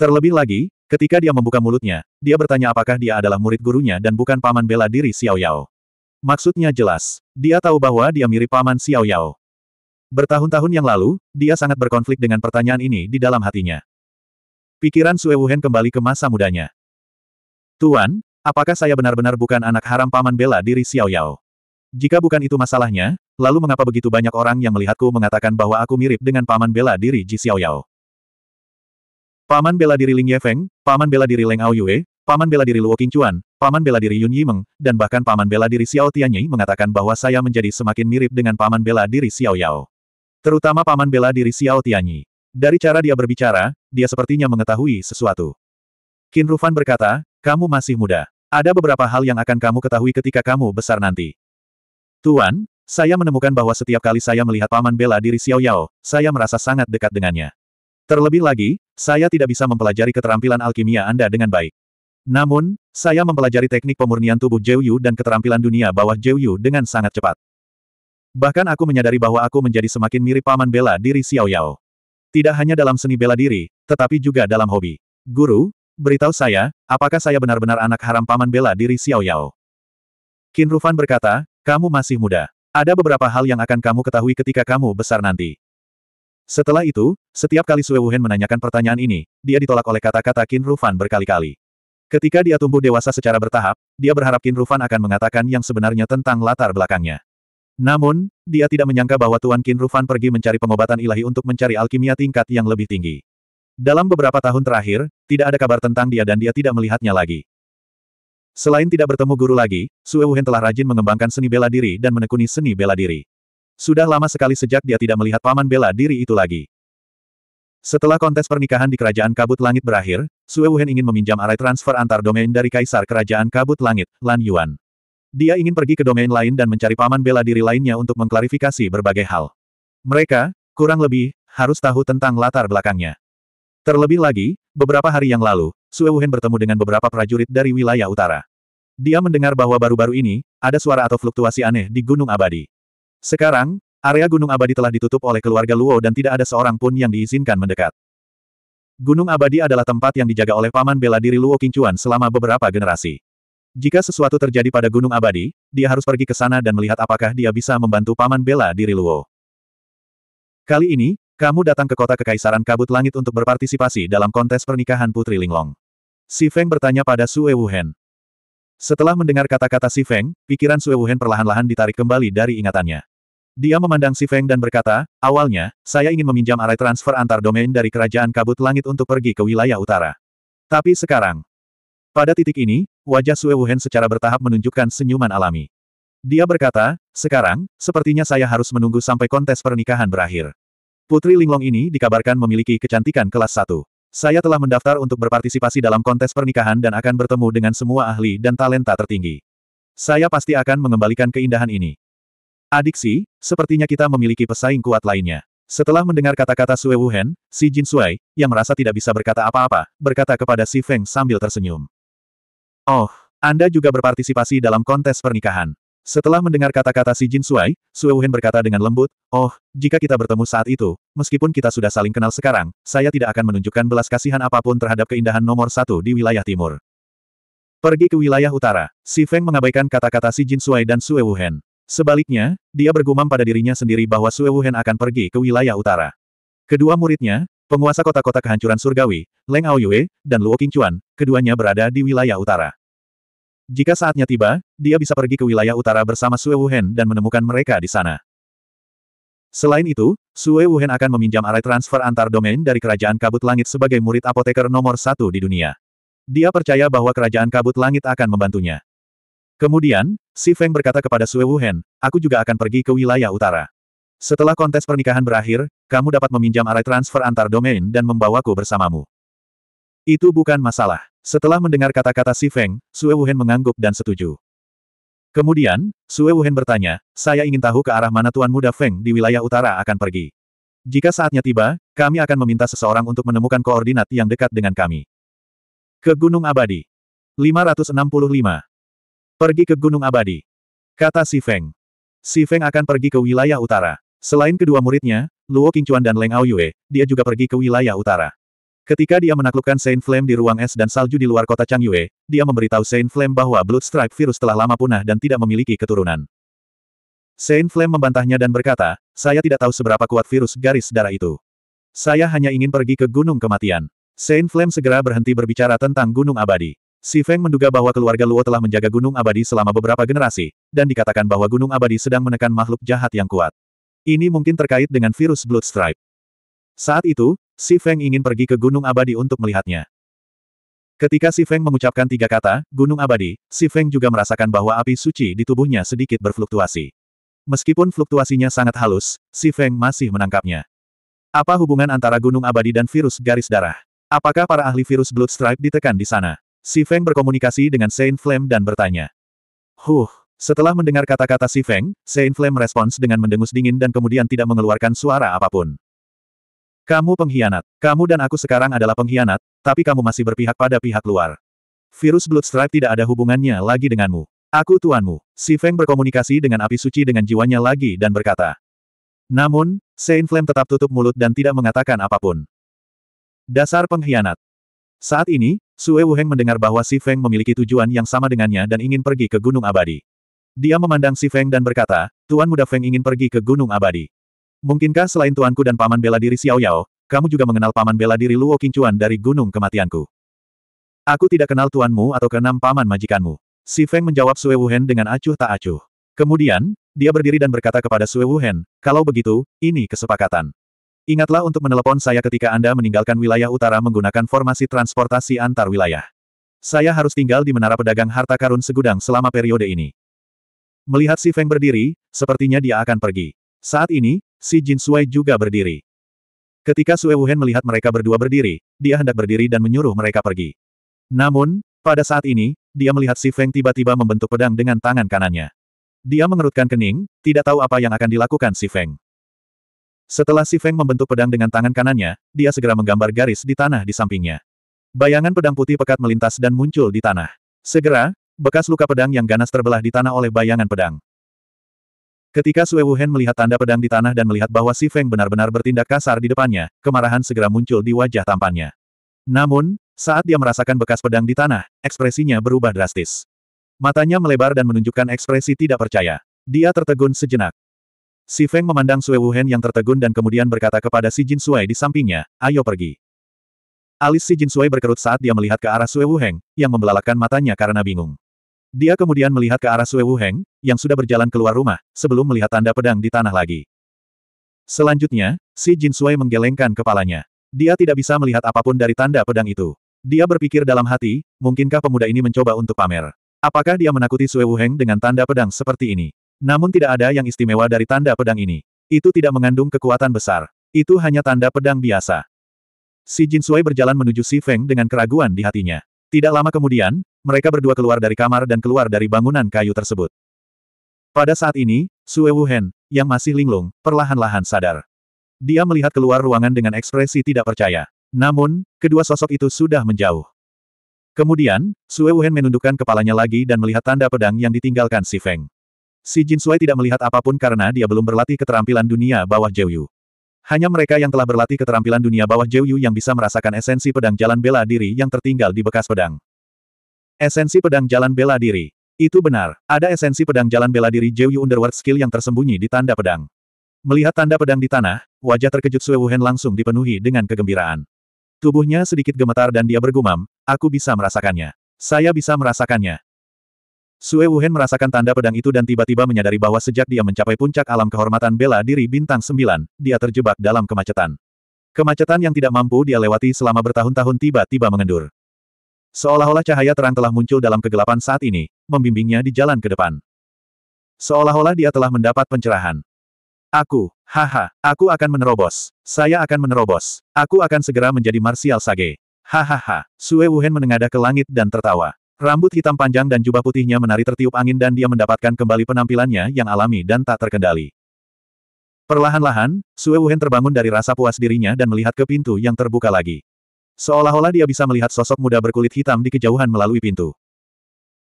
Terlebih lagi, ketika dia membuka mulutnya, dia bertanya apakah dia adalah murid gurunya dan bukan paman bela diri Xiao Yao. Maksudnya jelas, dia tahu bahwa dia mirip paman Xiao Yao. Bertahun-tahun yang lalu, dia sangat berkonflik dengan pertanyaan ini di dalam hatinya. Pikiran Sue Wuhan kembali ke masa mudanya. Tuan, apakah saya benar-benar bukan anak haram paman bela diri Xiao Yao? Jika bukan itu masalahnya, lalu mengapa begitu banyak orang yang melihatku mengatakan bahwa aku mirip dengan paman bela diri Ji Xiaoyao? Paman bela diri Ling Yefeng, paman bela diri Leng Aoyue, paman bela diri Luo Qingchuan, paman bela diri Yun Yimeng, dan bahkan paman bela diri Xiao Tianyi mengatakan bahwa saya menjadi semakin mirip dengan paman bela diri Xiaoyao. Terutama paman bela diri Xiao Tianyi. Dari cara dia berbicara, dia sepertinya mengetahui sesuatu. Qin Rufan berkata, kamu masih muda. Ada beberapa hal yang akan kamu ketahui ketika kamu besar nanti. Tuan, saya menemukan bahwa setiap kali saya melihat paman bela diri Xiao Yao, saya merasa sangat dekat dengannya. Terlebih lagi, saya tidak bisa mempelajari keterampilan alkimia Anda dengan baik. Namun, saya mempelajari teknik pemurnian tubuh Jiu Yu dan keterampilan dunia bawah Jiu Yu dengan sangat cepat. Bahkan aku menyadari bahwa aku menjadi semakin mirip paman bela diri Xiao Yao. Tidak hanya dalam seni bela diri, tetapi juga dalam hobi. Guru, beritahu saya, apakah saya benar-benar anak haram paman bela diri Xiao Yao? Qin Rufan berkata, kamu masih muda. Ada beberapa hal yang akan kamu ketahui ketika kamu besar nanti. Setelah itu, setiap kali Sue Wuhan menanyakan pertanyaan ini, dia ditolak oleh kata-kata Qin Rufan berkali-kali. Ketika dia tumbuh dewasa secara bertahap, dia berharap Qin Rufan akan mengatakan yang sebenarnya tentang latar belakangnya. Namun, dia tidak menyangka bahwa Tuan Qin Rufan pergi mencari pengobatan ilahi untuk mencari alkimia tingkat yang lebih tinggi. Dalam beberapa tahun terakhir, tidak ada kabar tentang dia dan dia tidak melihatnya lagi. Selain tidak bertemu guru lagi, Sue Wuhen telah rajin mengembangkan seni bela diri dan menekuni seni bela diri. Sudah lama sekali sejak dia tidak melihat paman bela diri itu lagi. Setelah kontes pernikahan di Kerajaan Kabut Langit berakhir, Sue Wuhen ingin meminjam arai transfer antar domain dari Kaisar Kerajaan Kabut Langit, Lan Yuan. Dia ingin pergi ke domain lain dan mencari paman bela diri lainnya untuk mengklarifikasi berbagai hal. Mereka, kurang lebih, harus tahu tentang latar belakangnya. Terlebih lagi, Beberapa hari yang lalu, Sue Wuhan bertemu dengan beberapa prajurit dari wilayah utara. Dia mendengar bahwa baru-baru ini, ada suara atau fluktuasi aneh di Gunung Abadi. Sekarang, area Gunung Abadi telah ditutup oleh keluarga Luo dan tidak ada seorang pun yang diizinkan mendekat. Gunung Abadi adalah tempat yang dijaga oleh paman bela diri Luo Qingchuan selama beberapa generasi. Jika sesuatu terjadi pada Gunung Abadi, dia harus pergi ke sana dan melihat apakah dia bisa membantu paman bela diri Luo. Kali ini, kamu datang ke kota Kekaisaran Kabut Langit untuk berpartisipasi dalam kontes pernikahan Putri Linglong. Si Feng bertanya pada Sue Wuhan. Setelah mendengar kata-kata Si Feng, pikiran Sue Wuhan perlahan-lahan ditarik kembali dari ingatannya. Dia memandang Si Feng dan berkata, awalnya, saya ingin meminjam arai transfer antar domain dari Kerajaan Kabut Langit untuk pergi ke wilayah utara. Tapi sekarang, pada titik ini, wajah Sue Wuhan secara bertahap menunjukkan senyuman alami. Dia berkata, sekarang, sepertinya saya harus menunggu sampai kontes pernikahan berakhir. Putri Linglong ini dikabarkan memiliki kecantikan kelas 1. Saya telah mendaftar untuk berpartisipasi dalam kontes pernikahan dan akan bertemu dengan semua ahli dan talenta tertinggi. Saya pasti akan mengembalikan keindahan ini. Adiksi, sepertinya kita memiliki pesaing kuat lainnya. Setelah mendengar kata-kata Sue Wuhan, si Jin Sui, yang merasa tidak bisa berkata apa-apa, berkata kepada si Feng sambil tersenyum. Oh, Anda juga berpartisipasi dalam kontes pernikahan. Setelah mendengar kata-kata si Jin Suai, Sue Wen berkata dengan lembut, Oh, jika kita bertemu saat itu, meskipun kita sudah saling kenal sekarang, saya tidak akan menunjukkan belas kasihan apapun terhadap keindahan nomor satu di wilayah timur. Pergi ke wilayah utara, Si Feng mengabaikan kata-kata si Jin Suai dan Sue Wen. Sebaliknya, dia bergumam pada dirinya sendiri bahwa Sue Wen akan pergi ke wilayah utara. Kedua muridnya, penguasa kota-kota kehancuran surgawi, Leng Aoyue, dan Luo Qingchuan, keduanya berada di wilayah utara. Jika saatnya tiba, dia bisa pergi ke wilayah utara bersama Sue Wuhan dan menemukan mereka di sana. Selain itu, Sue Wuhan akan meminjam arai transfer antar domain dari Kerajaan Kabut Langit sebagai murid apoteker nomor satu di dunia. Dia percaya bahwa Kerajaan Kabut Langit akan membantunya. Kemudian, Si Feng berkata kepada Sue Wuhan, aku juga akan pergi ke wilayah utara. Setelah kontes pernikahan berakhir, kamu dapat meminjam arai transfer antar domain dan membawaku bersamamu. Itu bukan masalah. Setelah mendengar kata-kata Si Feng, Sue Wuhan mengangguk dan setuju. Kemudian, Sue Wuhan bertanya, saya ingin tahu ke arah mana Tuan Muda Feng di wilayah utara akan pergi. Jika saatnya tiba, kami akan meminta seseorang untuk menemukan koordinat yang dekat dengan kami. Ke Gunung Abadi. 565. Pergi ke Gunung Abadi. Kata Si Feng. Si Feng akan pergi ke wilayah utara. Selain kedua muridnya, Luo Qingchuan dan Leng Aoyue, dia juga pergi ke wilayah utara. Ketika dia menaklukkan Saint Flame di ruang es dan salju di luar kota Changyue, dia memberitahu Saint Flame bahwa Blood Bloodstripe virus telah lama punah dan tidak memiliki keturunan. Saint Flame membantahnya dan berkata, saya tidak tahu seberapa kuat virus garis darah itu. Saya hanya ingin pergi ke Gunung Kematian. Saint Flame segera berhenti berbicara tentang Gunung Abadi. Si Feng menduga bahwa keluarga Luo telah menjaga Gunung Abadi selama beberapa generasi, dan dikatakan bahwa Gunung Abadi sedang menekan makhluk jahat yang kuat. Ini mungkin terkait dengan virus Blood Bloodstripe. Saat itu, Si Feng ingin pergi ke Gunung Abadi untuk melihatnya. Ketika Si Feng mengucapkan tiga kata, Gunung Abadi, Si Feng juga merasakan bahwa api suci di tubuhnya sedikit berfluktuasi. Meskipun fluktuasinya sangat halus, Si Feng masih menangkapnya. Apa hubungan antara Gunung Abadi dan virus garis darah? Apakah para ahli virus Bloodstripe ditekan di sana? Si Feng berkomunikasi dengan Saint Flame dan bertanya. Huh, setelah mendengar kata-kata Si Feng, Saint Flame merespons dengan mendengus dingin dan kemudian tidak mengeluarkan suara apapun. Kamu pengkhianat. Kamu dan aku sekarang adalah pengkhianat, tapi kamu masih berpihak pada pihak luar. Virus Bloodstripe tidak ada hubungannya lagi denganmu. Aku tuanmu. Si Feng berkomunikasi dengan api suci dengan jiwanya lagi dan berkata. Namun, Saint Flame tetap tutup mulut dan tidak mengatakan apapun. Dasar pengkhianat. Saat ini, Sue Wuheng mendengar bahwa Si Feng memiliki tujuan yang sama dengannya dan ingin pergi ke Gunung Abadi. Dia memandang Si Feng dan berkata, Tuan Muda Feng ingin pergi ke Gunung Abadi. Mungkinkah selain tuanku dan paman bela diri Xiao Yao, kamu juga mengenal paman bela diri Luo Qingchuan dari Gunung Kematianku? Aku tidak kenal tuanmu atau keenam paman majikanmu. Si Feng menjawab Sue Wuhen dengan acuh tak acuh. Kemudian, dia berdiri dan berkata kepada Sue Wuhen, kalau begitu, ini kesepakatan. Ingatlah untuk menelepon saya ketika Anda meninggalkan wilayah utara menggunakan formasi transportasi antar wilayah. Saya harus tinggal di Menara Pedagang Harta Karun Segudang selama periode ini. Melihat si Feng berdiri, sepertinya dia akan pergi. Saat ini, si Jin Sui juga berdiri. Ketika Sue Wuhan melihat mereka berdua berdiri, dia hendak berdiri dan menyuruh mereka pergi. Namun, pada saat ini, dia melihat si Feng tiba-tiba membentuk pedang dengan tangan kanannya. Dia mengerutkan kening, tidak tahu apa yang akan dilakukan si Feng. Setelah si Feng membentuk pedang dengan tangan kanannya, dia segera menggambar garis di tanah di sampingnya. Bayangan pedang putih pekat melintas dan muncul di tanah. Segera, bekas luka pedang yang ganas terbelah di tanah oleh bayangan pedang. Ketika Sue Wuhan melihat tanda pedang di tanah dan melihat bahwa Si Feng benar-benar bertindak kasar di depannya, kemarahan segera muncul di wajah tampannya. Namun, saat dia merasakan bekas pedang di tanah, ekspresinya berubah drastis. Matanya melebar dan menunjukkan ekspresi tidak percaya. Dia tertegun sejenak. Si Feng memandang Sue Wuhan yang tertegun dan kemudian berkata kepada Si Jin Sui di sampingnya, ayo pergi. Alis Si Jin Sui berkerut saat dia melihat ke arah Sue Wuhan, yang membelalakan matanya karena bingung. Dia kemudian melihat ke arah Sue Wu Heng, yang sudah berjalan keluar rumah, sebelum melihat tanda pedang di tanah lagi. Selanjutnya, si Jin Sui menggelengkan kepalanya. Dia tidak bisa melihat apapun dari tanda pedang itu. Dia berpikir dalam hati, mungkinkah pemuda ini mencoba untuk pamer? Apakah dia menakuti Sue Wu Heng dengan tanda pedang seperti ini? Namun tidak ada yang istimewa dari tanda pedang ini. Itu tidak mengandung kekuatan besar. Itu hanya tanda pedang biasa. Si Jin Sui berjalan menuju Si Feng dengan keraguan di hatinya. Tidak lama kemudian, mereka berdua keluar dari kamar dan keluar dari bangunan kayu tersebut. Pada saat ini, Sue Wuhen, yang masih linglung, perlahan-lahan sadar. Dia melihat keluar ruangan dengan ekspresi tidak percaya. Namun, kedua sosok itu sudah menjauh. Kemudian, Sue Wuhen menundukkan kepalanya lagi dan melihat tanda pedang yang ditinggalkan si Feng. Si Jin Sui tidak melihat apapun karena dia belum berlatih keterampilan dunia bawah Zhou hanya mereka yang telah berlatih keterampilan dunia bawah Jiu Yu yang bisa merasakan esensi pedang jalan bela diri yang tertinggal di bekas pedang. Esensi pedang jalan bela diri. Itu benar, ada esensi pedang jalan bela diri Jiu Yu Underworld Skill yang tersembunyi di tanda pedang. Melihat tanda pedang di tanah, wajah terkejut Sue Wuhan langsung dipenuhi dengan kegembiraan. Tubuhnya sedikit gemetar dan dia bergumam, aku bisa merasakannya. Saya bisa merasakannya. Sue Wuhen merasakan tanda pedang itu dan tiba-tiba menyadari bahwa sejak dia mencapai puncak alam kehormatan bela diri bintang sembilan, dia terjebak dalam kemacetan. Kemacetan yang tidak mampu dia lewati selama bertahun-tahun tiba-tiba mengendur. Seolah-olah cahaya terang telah muncul dalam kegelapan saat ini, membimbingnya di jalan ke depan. Seolah-olah dia telah mendapat pencerahan. Aku, haha, aku akan menerobos. Saya akan menerobos. Aku akan segera menjadi Martial Sage. Hahaha, Sue Wuhen menengadah ke langit dan tertawa. Rambut hitam panjang dan jubah putihnya menari tertiup angin dan dia mendapatkan kembali penampilannya yang alami dan tak terkendali. Perlahan-lahan, Sue Wuhen terbangun dari rasa puas dirinya dan melihat ke pintu yang terbuka lagi. Seolah-olah dia bisa melihat sosok muda berkulit hitam di kejauhan melalui pintu.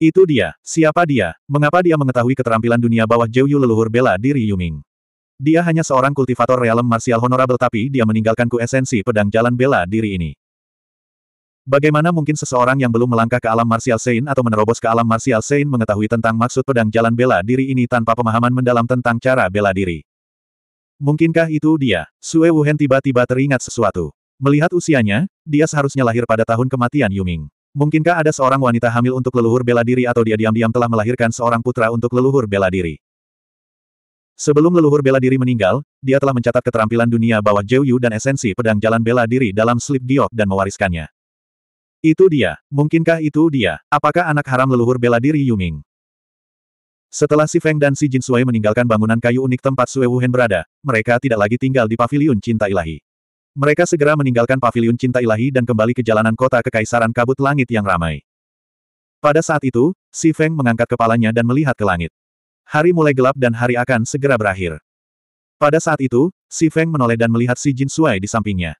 Itu dia, siapa dia, mengapa dia mengetahui keterampilan dunia bawah Yu leluhur bela diri Yuming. Dia hanya seorang kultivator realem martial honorable tapi dia meninggalkanku esensi pedang jalan bela diri ini. Bagaimana mungkin seseorang yang belum melangkah ke alam martial Sein atau menerobos ke alam martial Sein mengetahui tentang maksud pedang jalan bela diri ini tanpa pemahaman mendalam tentang cara bela diri? Mungkinkah itu dia? Sue Wuhen tiba-tiba teringat sesuatu. Melihat usianya, dia seharusnya lahir pada tahun kematian Yuming. Mungkinkah ada seorang wanita hamil untuk leluhur bela diri atau dia diam-diam telah melahirkan seorang putra untuk leluhur bela diri? Sebelum leluhur bela diri meninggal, dia telah mencatat keterampilan dunia bawah Zhou Yu dan esensi pedang jalan bela diri dalam slip giok dan mewariskannya. Itu dia, mungkinkah itu dia? Apakah anak haram leluhur bela diri Yuming? Setelah Si Feng dan Si Jin Sui meninggalkan bangunan kayu unik tempat Sue Wuhen berada, mereka tidak lagi tinggal di Paviliun Cinta Ilahi. Mereka segera meninggalkan Paviliun Cinta Ilahi dan kembali ke jalanan kota Kekaisaran Kabut Langit yang ramai. Pada saat itu, Si Feng mengangkat kepalanya dan melihat ke langit. Hari mulai gelap dan hari akan segera berakhir. Pada saat itu, Si Feng menoleh dan melihat Si Jin Sui di sampingnya.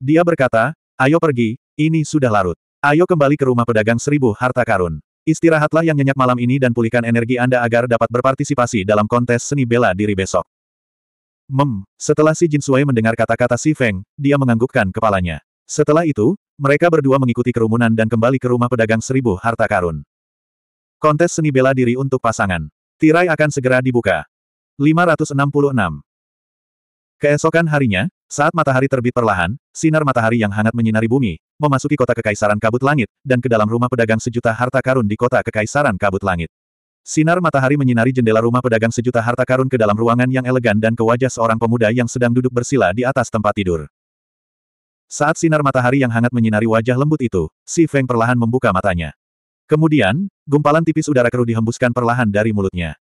Dia berkata, ayo pergi, ini sudah larut. Ayo kembali ke rumah pedagang seribu harta karun. Istirahatlah yang nyenyak malam ini dan pulihkan energi Anda agar dapat berpartisipasi dalam kontes seni bela diri besok. Mem, setelah si Jin Sui mendengar kata-kata si Feng, dia menganggukkan kepalanya. Setelah itu, mereka berdua mengikuti kerumunan dan kembali ke rumah pedagang seribu harta karun. Kontes seni bela diri untuk pasangan. Tirai akan segera dibuka. 566 Keesokan harinya, saat matahari terbit perlahan, sinar matahari yang hangat menyinari bumi, memasuki kota kekaisaran kabut langit, dan ke dalam rumah pedagang sejuta harta karun di kota kekaisaran kabut langit. Sinar matahari menyinari jendela rumah pedagang sejuta harta karun ke dalam ruangan yang elegan dan ke wajah seorang pemuda yang sedang duduk bersila di atas tempat tidur. Saat sinar matahari yang hangat menyinari wajah lembut itu, Si Feng perlahan membuka matanya. Kemudian, gumpalan tipis udara keruh dihembuskan perlahan dari mulutnya.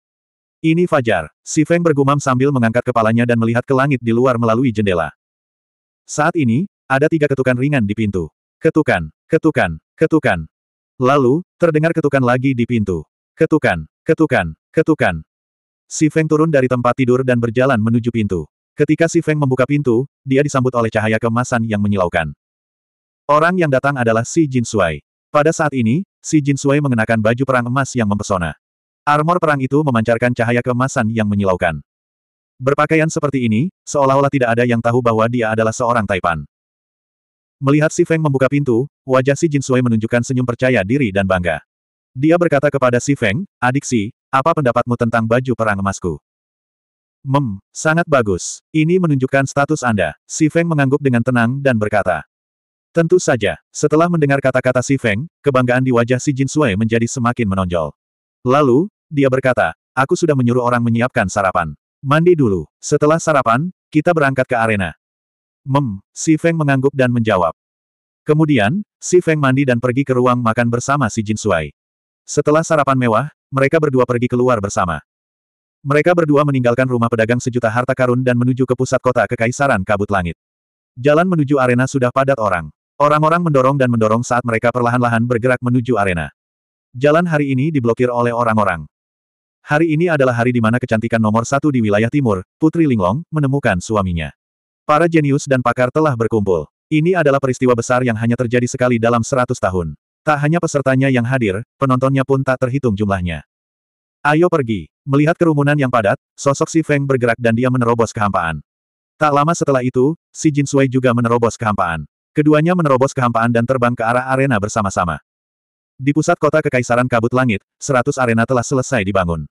Ini Fajar. Si Feng bergumam sambil mengangkat kepalanya dan melihat ke langit di luar melalui jendela. Saat ini, ada tiga ketukan ringan di pintu. Ketukan, ketukan, ketukan. Lalu, terdengar ketukan lagi di pintu. Ketukan, ketukan, ketukan. Si Feng turun dari tempat tidur dan berjalan menuju pintu. Ketika si Feng membuka pintu, dia disambut oleh cahaya kemasan yang menyilaukan. Orang yang datang adalah Si Jin Sui. Pada saat ini, Si Jin Sui mengenakan baju perang emas yang mempesona. Armor perang itu memancarkan cahaya kemasan yang menyilaukan. Berpakaian seperti ini, seolah-olah tidak ada yang tahu bahwa dia adalah seorang Taipan. Melihat si Feng membuka pintu, wajah si Jin Sui menunjukkan senyum percaya diri dan bangga. Dia berkata kepada si Feng, adik si, apa pendapatmu tentang baju perang emasku? Mem, sangat bagus. Ini menunjukkan status Anda. Si Feng mengangguk dengan tenang dan berkata. Tentu saja, setelah mendengar kata-kata si Feng, kebanggaan di wajah si Jin Sui menjadi semakin menonjol. Lalu, dia berkata, aku sudah menyuruh orang menyiapkan sarapan. Mandi dulu. Setelah sarapan, kita berangkat ke arena. Mem, Si Feng mengangguk dan menjawab. Kemudian, Si Feng mandi dan pergi ke ruang makan bersama si Jin Suai. Setelah sarapan mewah, mereka berdua pergi keluar bersama. Mereka berdua meninggalkan rumah pedagang sejuta harta karun dan menuju ke pusat kota Kekaisaran Kabut Langit. Jalan menuju arena sudah padat orang. Orang-orang mendorong dan mendorong saat mereka perlahan-lahan bergerak menuju arena. Jalan hari ini diblokir oleh orang-orang. Hari ini adalah hari di mana kecantikan nomor satu di wilayah timur, Putri Linglong, menemukan suaminya. Para jenius dan pakar telah berkumpul. Ini adalah peristiwa besar yang hanya terjadi sekali dalam seratus tahun. Tak hanya pesertanya yang hadir, penontonnya pun tak terhitung jumlahnya. Ayo pergi. Melihat kerumunan yang padat, sosok si Feng bergerak dan dia menerobos kehampaan. Tak lama setelah itu, si Jin Sui juga menerobos kehampaan. Keduanya menerobos kehampaan dan terbang ke arah arena bersama-sama. Di pusat kota Kekaisaran Kabut Langit, 100 arena telah selesai dibangun.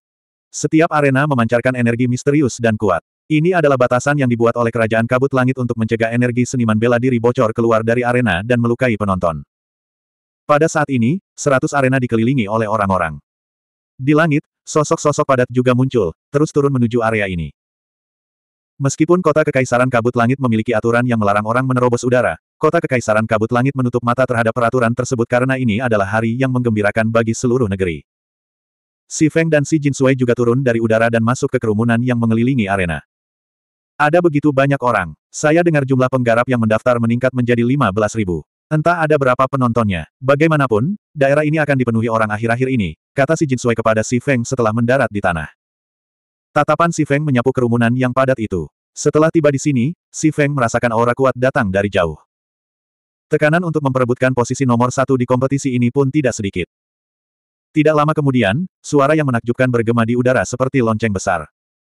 Setiap arena memancarkan energi misterius dan kuat. Ini adalah batasan yang dibuat oleh Kerajaan Kabut Langit untuk mencegah energi seniman bela diri bocor keluar dari arena dan melukai penonton. Pada saat ini, 100 arena dikelilingi oleh orang-orang. Di langit, sosok-sosok padat juga muncul, terus turun menuju area ini. Meskipun kota Kekaisaran Kabut Langit memiliki aturan yang melarang orang menerobos udara, Kota Kekaisaran Kabut Langit menutup mata terhadap peraturan tersebut karena ini adalah hari yang menggembirakan bagi seluruh negeri. Si Feng dan si Jin Sui juga turun dari udara dan masuk ke kerumunan yang mengelilingi arena. Ada begitu banyak orang. Saya dengar jumlah penggarap yang mendaftar meningkat menjadi 15 ribu. Entah ada berapa penontonnya. Bagaimanapun, daerah ini akan dipenuhi orang akhir-akhir ini, kata si Jin Sui kepada si Feng setelah mendarat di tanah. Tatapan si Feng menyapu kerumunan yang padat itu. Setelah tiba di sini, si Feng merasakan aura kuat datang dari jauh. Tekanan untuk memperebutkan posisi nomor satu di kompetisi ini pun tidak sedikit. Tidak lama kemudian, suara yang menakjubkan bergema di udara seperti lonceng besar.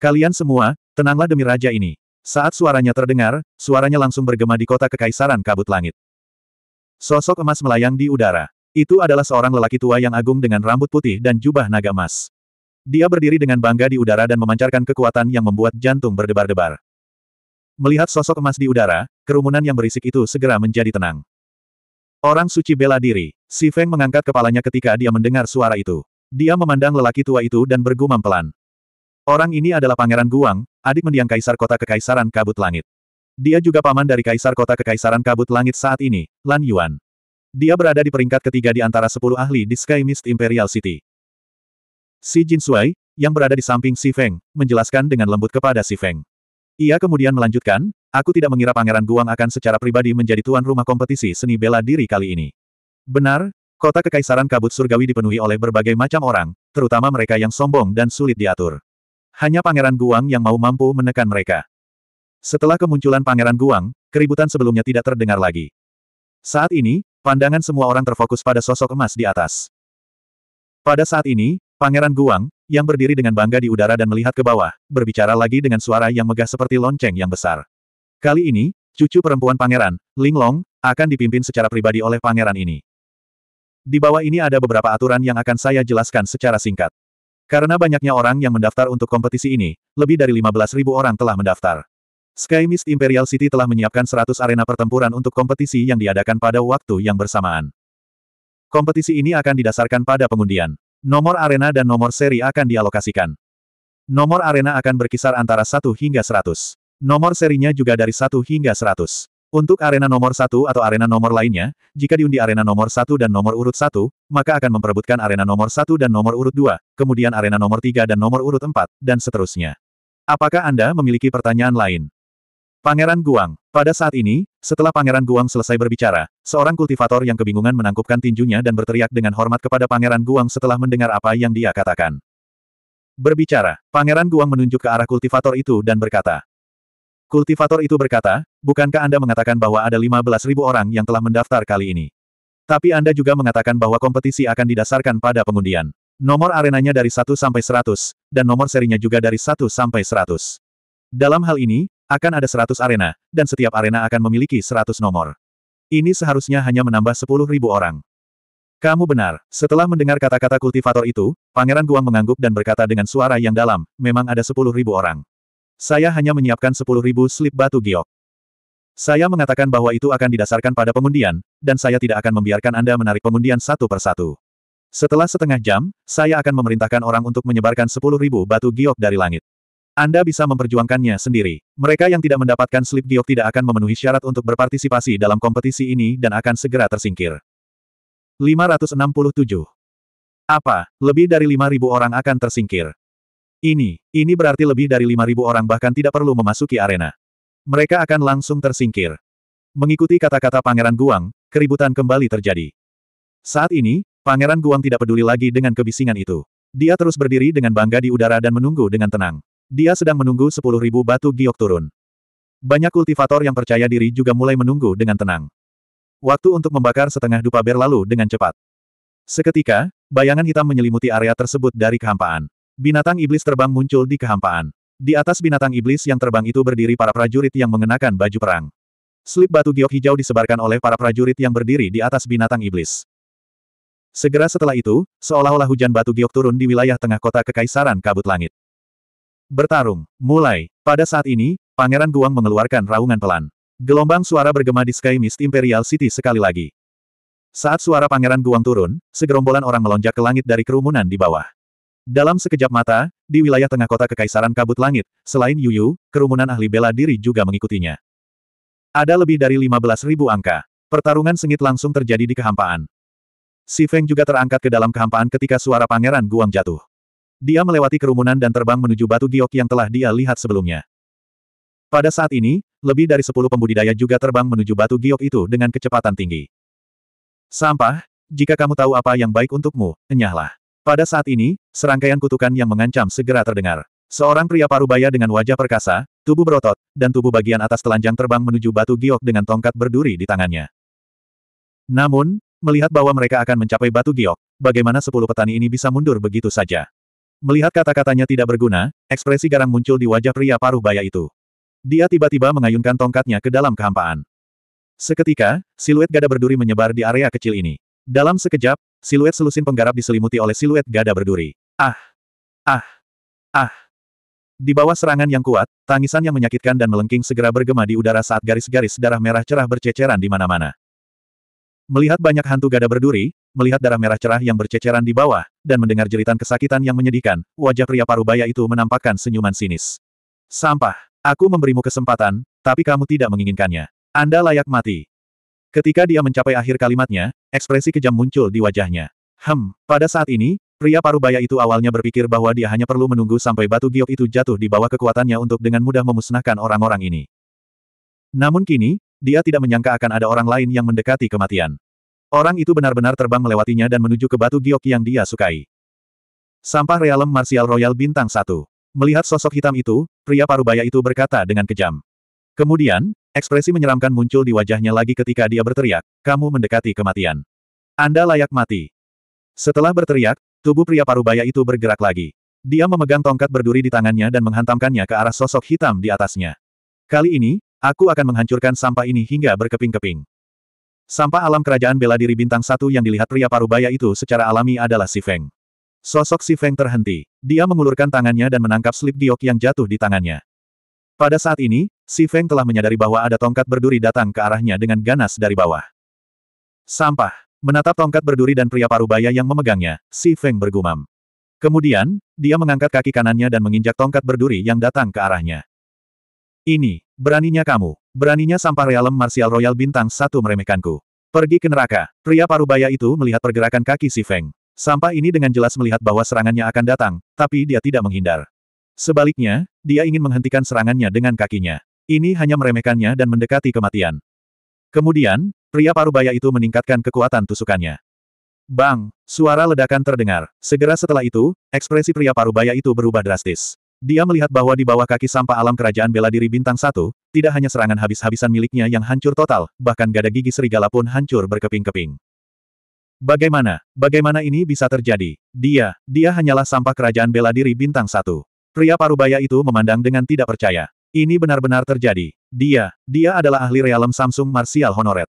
Kalian semua, tenanglah demi raja ini. Saat suaranya terdengar, suaranya langsung bergema di kota kekaisaran kabut langit. Sosok emas melayang di udara. Itu adalah seorang lelaki tua yang agung dengan rambut putih dan jubah naga emas. Dia berdiri dengan bangga di udara dan memancarkan kekuatan yang membuat jantung berdebar-debar. Melihat sosok emas di udara, kerumunan yang berisik itu segera menjadi tenang. Orang suci bela diri, Si Feng mengangkat kepalanya ketika dia mendengar suara itu. Dia memandang lelaki tua itu dan bergumam pelan. Orang ini adalah Pangeran Guang, adik mendiang Kaisar Kota Kekaisaran Kabut Langit. Dia juga paman dari Kaisar Kota Kekaisaran Kabut Langit saat ini, Lan Yuan. Dia berada di peringkat ketiga di antara sepuluh ahli di Sky Mist Imperial City. Si Jin Sui, yang berada di samping Si Feng, menjelaskan dengan lembut kepada Si Feng. Ia kemudian melanjutkan, aku tidak mengira Pangeran Guang akan secara pribadi menjadi tuan rumah kompetisi seni bela diri kali ini. Benar, kota Kekaisaran Kabut Surgawi dipenuhi oleh berbagai macam orang, terutama mereka yang sombong dan sulit diatur. Hanya Pangeran Guang yang mau mampu menekan mereka. Setelah kemunculan Pangeran Guang, keributan sebelumnya tidak terdengar lagi. Saat ini, pandangan semua orang terfokus pada sosok emas di atas. Pada saat ini, Pangeran Guang, yang berdiri dengan bangga di udara dan melihat ke bawah, berbicara lagi dengan suara yang megah seperti lonceng yang besar. Kali ini, cucu perempuan pangeran, Linglong akan dipimpin secara pribadi oleh pangeran ini. Di bawah ini ada beberapa aturan yang akan saya jelaskan secara singkat. Karena banyaknya orang yang mendaftar untuk kompetisi ini, lebih dari 15.000 orang telah mendaftar. Sky Mist Imperial City telah menyiapkan 100 arena pertempuran untuk kompetisi yang diadakan pada waktu yang bersamaan. Kompetisi ini akan didasarkan pada pengundian. Nomor arena dan nomor seri akan dialokasikan. Nomor arena akan berkisar antara 1 hingga 100. Nomor serinya juga dari 1 hingga 100. Untuk arena nomor 1 atau arena nomor lainnya, jika diundi arena nomor 1 dan nomor urut 1, maka akan memperebutkan arena nomor 1 dan nomor urut 2, kemudian arena nomor 3 dan nomor urut 4, dan seterusnya. Apakah Anda memiliki pertanyaan lain? Pangeran Guang. Pada saat ini, setelah Pangeran Guang selesai berbicara, seorang kultivator yang kebingungan menangkupkan tinjunya dan berteriak dengan hormat kepada Pangeran Guang setelah mendengar apa yang dia katakan. Berbicara, Pangeran Guang menunjuk ke arah kultivator itu dan berkata. Kultivator itu berkata, bukankah Anda mengatakan bahwa ada 15.000 orang yang telah mendaftar kali ini? Tapi Anda juga mengatakan bahwa kompetisi akan didasarkan pada pengundian. Nomor arenanya dari 1 sampai 100, dan nomor serinya juga dari 1 sampai 100. Dalam hal ini, akan ada seratus arena, dan setiap arena akan memiliki seratus nomor. Ini seharusnya hanya menambah sepuluh ribu orang. Kamu benar. Setelah mendengar kata-kata kultivator itu, Pangeran Guang mengangguk dan berkata dengan suara yang dalam, memang ada sepuluh ribu orang. Saya hanya menyiapkan sepuluh ribu slip batu giok. Saya mengatakan bahwa itu akan didasarkan pada pengundian, dan saya tidak akan membiarkan Anda menarik pengundian satu per satu. Setelah setengah jam, saya akan memerintahkan orang untuk menyebarkan sepuluh ribu batu giok dari langit. Anda bisa memperjuangkannya sendiri. Mereka yang tidak mendapatkan slip giok tidak akan memenuhi syarat untuk berpartisipasi dalam kompetisi ini dan akan segera tersingkir. 567. Apa, lebih dari 5.000 orang akan tersingkir. Ini, ini berarti lebih dari 5.000 orang bahkan tidak perlu memasuki arena. Mereka akan langsung tersingkir. Mengikuti kata-kata Pangeran Guang, keributan kembali terjadi. Saat ini, Pangeran Guang tidak peduli lagi dengan kebisingan itu. Dia terus berdiri dengan bangga di udara dan menunggu dengan tenang. Dia sedang menunggu 10.000 batu giok turun. Banyak kultivator yang percaya diri juga mulai menunggu dengan tenang. Waktu untuk membakar setengah dupa berlalu dengan cepat. Seketika, bayangan hitam menyelimuti area tersebut dari kehampaan. Binatang iblis terbang muncul di kehampaan. Di atas binatang iblis yang terbang itu berdiri para prajurit yang mengenakan baju perang. Slip batu giok hijau disebarkan oleh para prajurit yang berdiri di atas binatang iblis. Segera setelah itu, seolah-olah hujan batu giok turun di wilayah tengah kota Kekaisaran Kabut Langit. Bertarung, mulai. Pada saat ini, Pangeran Guang mengeluarkan raungan pelan. Gelombang suara bergema di Sky Mist Imperial City sekali lagi. Saat suara Pangeran Guang turun, segerombolan orang melonjak ke langit dari kerumunan di bawah. Dalam sekejap mata, di wilayah tengah kota Kekaisaran Kabut Langit, selain Yuyu, kerumunan ahli bela diri juga mengikutinya. Ada lebih dari ribu angka. Pertarungan sengit langsung terjadi di kehampaan. Si Feng juga terangkat ke dalam kehampaan ketika suara Pangeran Guang jatuh. Dia melewati kerumunan dan terbang menuju batu giok yang telah dia lihat sebelumnya. Pada saat ini, lebih dari sepuluh pembudidaya juga terbang menuju batu giok itu dengan kecepatan tinggi. Sampah, jika kamu tahu apa yang baik untukmu, enyahlah. Pada saat ini, serangkaian kutukan yang mengancam segera terdengar. Seorang pria parubaya dengan wajah perkasa, tubuh berotot, dan tubuh bagian atas telanjang terbang menuju batu giok dengan tongkat berduri di tangannya. Namun, melihat bahwa mereka akan mencapai batu giok, bagaimana sepuluh petani ini bisa mundur begitu saja? Melihat kata-katanya tidak berguna, ekspresi garang muncul di wajah pria paruh baya itu. Dia tiba-tiba mengayunkan tongkatnya ke dalam kehampaan. Seketika, siluet gada berduri menyebar di area kecil ini. Dalam sekejap, siluet selusin penggarap diselimuti oleh siluet gada berduri. Ah! Ah! Ah! Di bawah serangan yang kuat, tangisan yang menyakitkan dan melengking segera bergema di udara saat garis-garis darah merah cerah berceceran di mana-mana. Melihat banyak hantu gada berduri, melihat darah merah cerah yang berceceran di bawah, dan mendengar jeritan kesakitan yang menyedihkan, wajah pria parubaya itu menampakkan senyuman sinis. Sampah, aku memberimu kesempatan, tapi kamu tidak menginginkannya. Anda layak mati. Ketika dia mencapai akhir kalimatnya, ekspresi kejam muncul di wajahnya. Hem, pada saat ini, pria parubaya itu awalnya berpikir bahwa dia hanya perlu menunggu sampai batu giok itu jatuh di bawah kekuatannya untuk dengan mudah memusnahkan orang-orang ini. Namun kini, dia tidak menyangka akan ada orang lain yang mendekati kematian. Orang itu benar-benar terbang melewatinya dan menuju ke batu giok yang dia sukai. Sampah realem Martial royal bintang satu. Melihat sosok hitam itu, pria parubaya itu berkata dengan kejam. Kemudian, ekspresi menyeramkan muncul di wajahnya lagi ketika dia berteriak, kamu mendekati kematian. Anda layak mati. Setelah berteriak, tubuh pria parubaya itu bergerak lagi. Dia memegang tongkat berduri di tangannya dan menghantamkannya ke arah sosok hitam di atasnya. Kali ini, aku akan menghancurkan sampah ini hingga berkeping-keping. Sampah alam kerajaan bela diri bintang satu yang dilihat pria parubaya itu secara alami adalah si Feng. Sosok si Feng terhenti. Dia mengulurkan tangannya dan menangkap slip giok yang jatuh di tangannya. Pada saat ini, si Feng telah menyadari bahwa ada tongkat berduri datang ke arahnya dengan ganas dari bawah. Sampah. Menatap tongkat berduri dan pria parubaya yang memegangnya, si Feng bergumam. Kemudian, dia mengangkat kaki kanannya dan menginjak tongkat berduri yang datang ke arahnya. Ini, beraninya kamu. Beraninya sampah realem Martial royal bintang satu meremehkanku. Pergi ke neraka. Pria parubaya itu melihat pergerakan kaki si Feng. Sampah ini dengan jelas melihat bahwa serangannya akan datang, tapi dia tidak menghindar. Sebaliknya, dia ingin menghentikan serangannya dengan kakinya. Ini hanya meremehkannya dan mendekati kematian. Kemudian, pria parubaya itu meningkatkan kekuatan tusukannya. Bang! Suara ledakan terdengar. Segera setelah itu, ekspresi pria parubaya itu berubah drastis. Dia melihat bahwa di bawah kaki sampah alam kerajaan bela diri bintang satu, tidak hanya serangan habis-habisan miliknya yang hancur total, bahkan gada gigi serigala pun hancur berkeping-keping. Bagaimana, bagaimana ini bisa terjadi? Dia, dia hanyalah sampah kerajaan bela diri bintang satu. Pria parubaya itu memandang dengan tidak percaya. Ini benar-benar terjadi. Dia, dia adalah ahli realem Samsung Martial Honoret.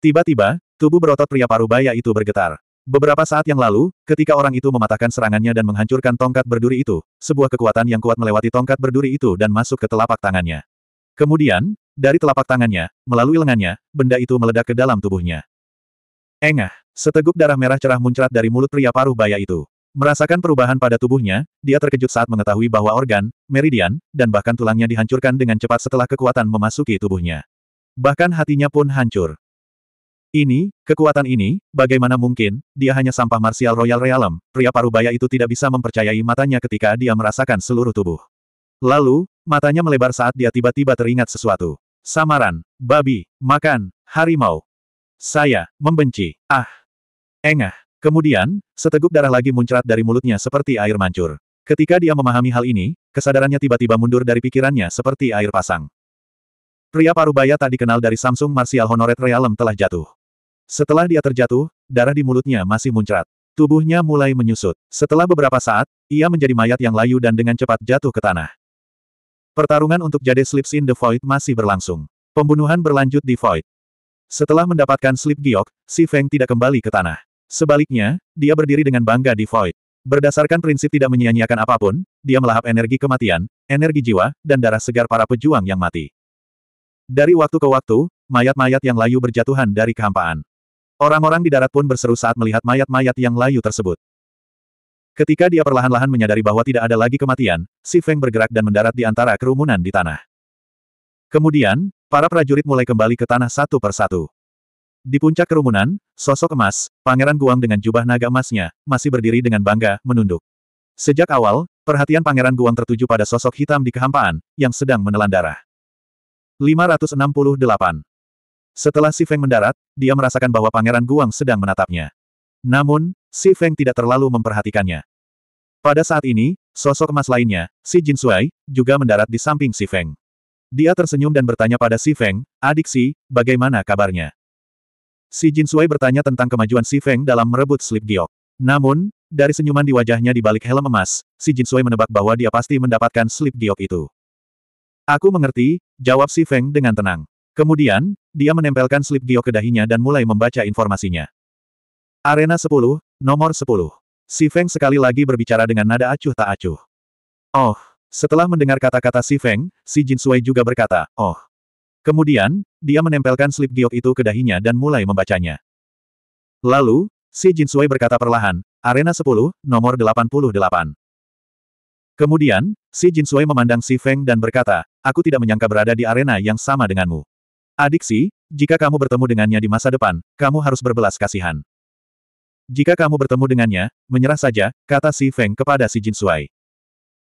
Tiba-tiba, tubuh berotot pria parubaya itu bergetar. Beberapa saat yang lalu, ketika orang itu mematahkan serangannya dan menghancurkan tongkat berduri itu, sebuah kekuatan yang kuat melewati tongkat berduri itu dan masuk ke telapak tangannya. Kemudian, dari telapak tangannya, melalui lengannya, benda itu meledak ke dalam tubuhnya. Engah, seteguk darah merah cerah muncrat dari mulut pria paruh baya itu. Merasakan perubahan pada tubuhnya, dia terkejut saat mengetahui bahwa organ, meridian, dan bahkan tulangnya dihancurkan dengan cepat setelah kekuatan memasuki tubuhnya. Bahkan hatinya pun hancur. Ini, kekuatan ini, bagaimana mungkin, dia hanya sampah martial Royal Realm, pria parubaya itu tidak bisa mempercayai matanya ketika dia merasakan seluruh tubuh. Lalu, matanya melebar saat dia tiba-tiba teringat sesuatu. Samaran, babi, makan, harimau. Saya, membenci, ah. Engah. Kemudian, seteguk darah lagi muncrat dari mulutnya seperti air mancur. Ketika dia memahami hal ini, kesadarannya tiba-tiba mundur dari pikirannya seperti air pasang. Pria parubaya tak dikenal dari Samsung Martial Honored Realm telah jatuh. Setelah dia terjatuh, darah di mulutnya masih muncrat. Tubuhnya mulai menyusut. Setelah beberapa saat, ia menjadi mayat yang layu dan dengan cepat jatuh ke tanah. Pertarungan untuk Jade Slips in the Void masih berlangsung. Pembunuhan berlanjut di Void. Setelah mendapatkan slip giok, Si Feng tidak kembali ke tanah. Sebaliknya, dia berdiri dengan bangga di Void. Berdasarkan prinsip tidak menyia-nyiakan apapun, dia melahap energi kematian, energi jiwa, dan darah segar para pejuang yang mati. Dari waktu ke waktu, mayat-mayat yang layu berjatuhan dari kehampaan. Orang-orang di darat pun berseru saat melihat mayat-mayat yang layu tersebut. Ketika dia perlahan-lahan menyadari bahwa tidak ada lagi kematian, Si Feng bergerak dan mendarat di antara kerumunan di tanah. Kemudian, para prajurit mulai kembali ke tanah satu persatu. Di puncak kerumunan, sosok emas, Pangeran Guang dengan jubah naga emasnya, masih berdiri dengan bangga, menunduk. Sejak awal, perhatian Pangeran Guang tertuju pada sosok hitam di kehampaan, yang sedang menelan darah. 568. Setelah Si Feng mendarat, dia merasakan bahwa Pangeran Guang sedang menatapnya. Namun, Si Feng tidak terlalu memperhatikannya. Pada saat ini, sosok emas lainnya, Si Jin Sui, juga mendarat di samping Si Feng. Dia tersenyum dan bertanya pada Si Feng, adik Si, bagaimana kabarnya? Si Jin Sui bertanya tentang kemajuan Si Feng dalam merebut slip giok. Namun, dari senyuman di wajahnya di balik helm emas, Si Jin Sui menebak bahwa dia pasti mendapatkan slip giok itu. Aku mengerti, jawab Si Feng dengan tenang. Kemudian, dia menempelkan slip Gio ke dahinya dan mulai membaca informasinya. Arena 10, nomor 10. Si Feng sekali lagi berbicara dengan nada acuh tak acuh. Oh, setelah mendengar kata-kata Si Feng, Si Jin Sui juga berkata, oh. Kemudian, dia menempelkan slip giok itu ke dahinya dan mulai membacanya. Lalu, Si Jin Sui berkata perlahan, Arena 10, nomor 88. Kemudian, Si Jin Sui memandang Si Feng dan berkata, Aku tidak menyangka berada di arena yang sama denganmu. Adik jika kamu bertemu dengannya di masa depan, kamu harus berbelas kasihan. Jika kamu bertemu dengannya, menyerah saja, kata Si Feng kepada Si Jin Sui.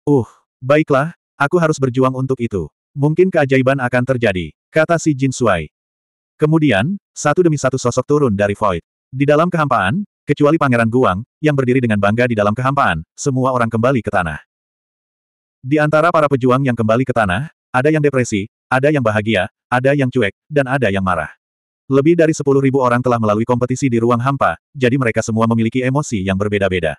Uh, baiklah, aku harus berjuang untuk itu. Mungkin keajaiban akan terjadi, kata Si Jin Sui. Kemudian, satu demi satu sosok turun dari void. Di dalam kehampaan, kecuali Pangeran Guang, yang berdiri dengan bangga di dalam kehampaan, semua orang kembali ke tanah. Di antara para pejuang yang kembali ke tanah, ada yang depresi, ada yang bahagia, ada yang cuek, dan ada yang marah. Lebih dari 10.000 orang telah melalui kompetisi di ruang hampa, jadi mereka semua memiliki emosi yang berbeda-beda.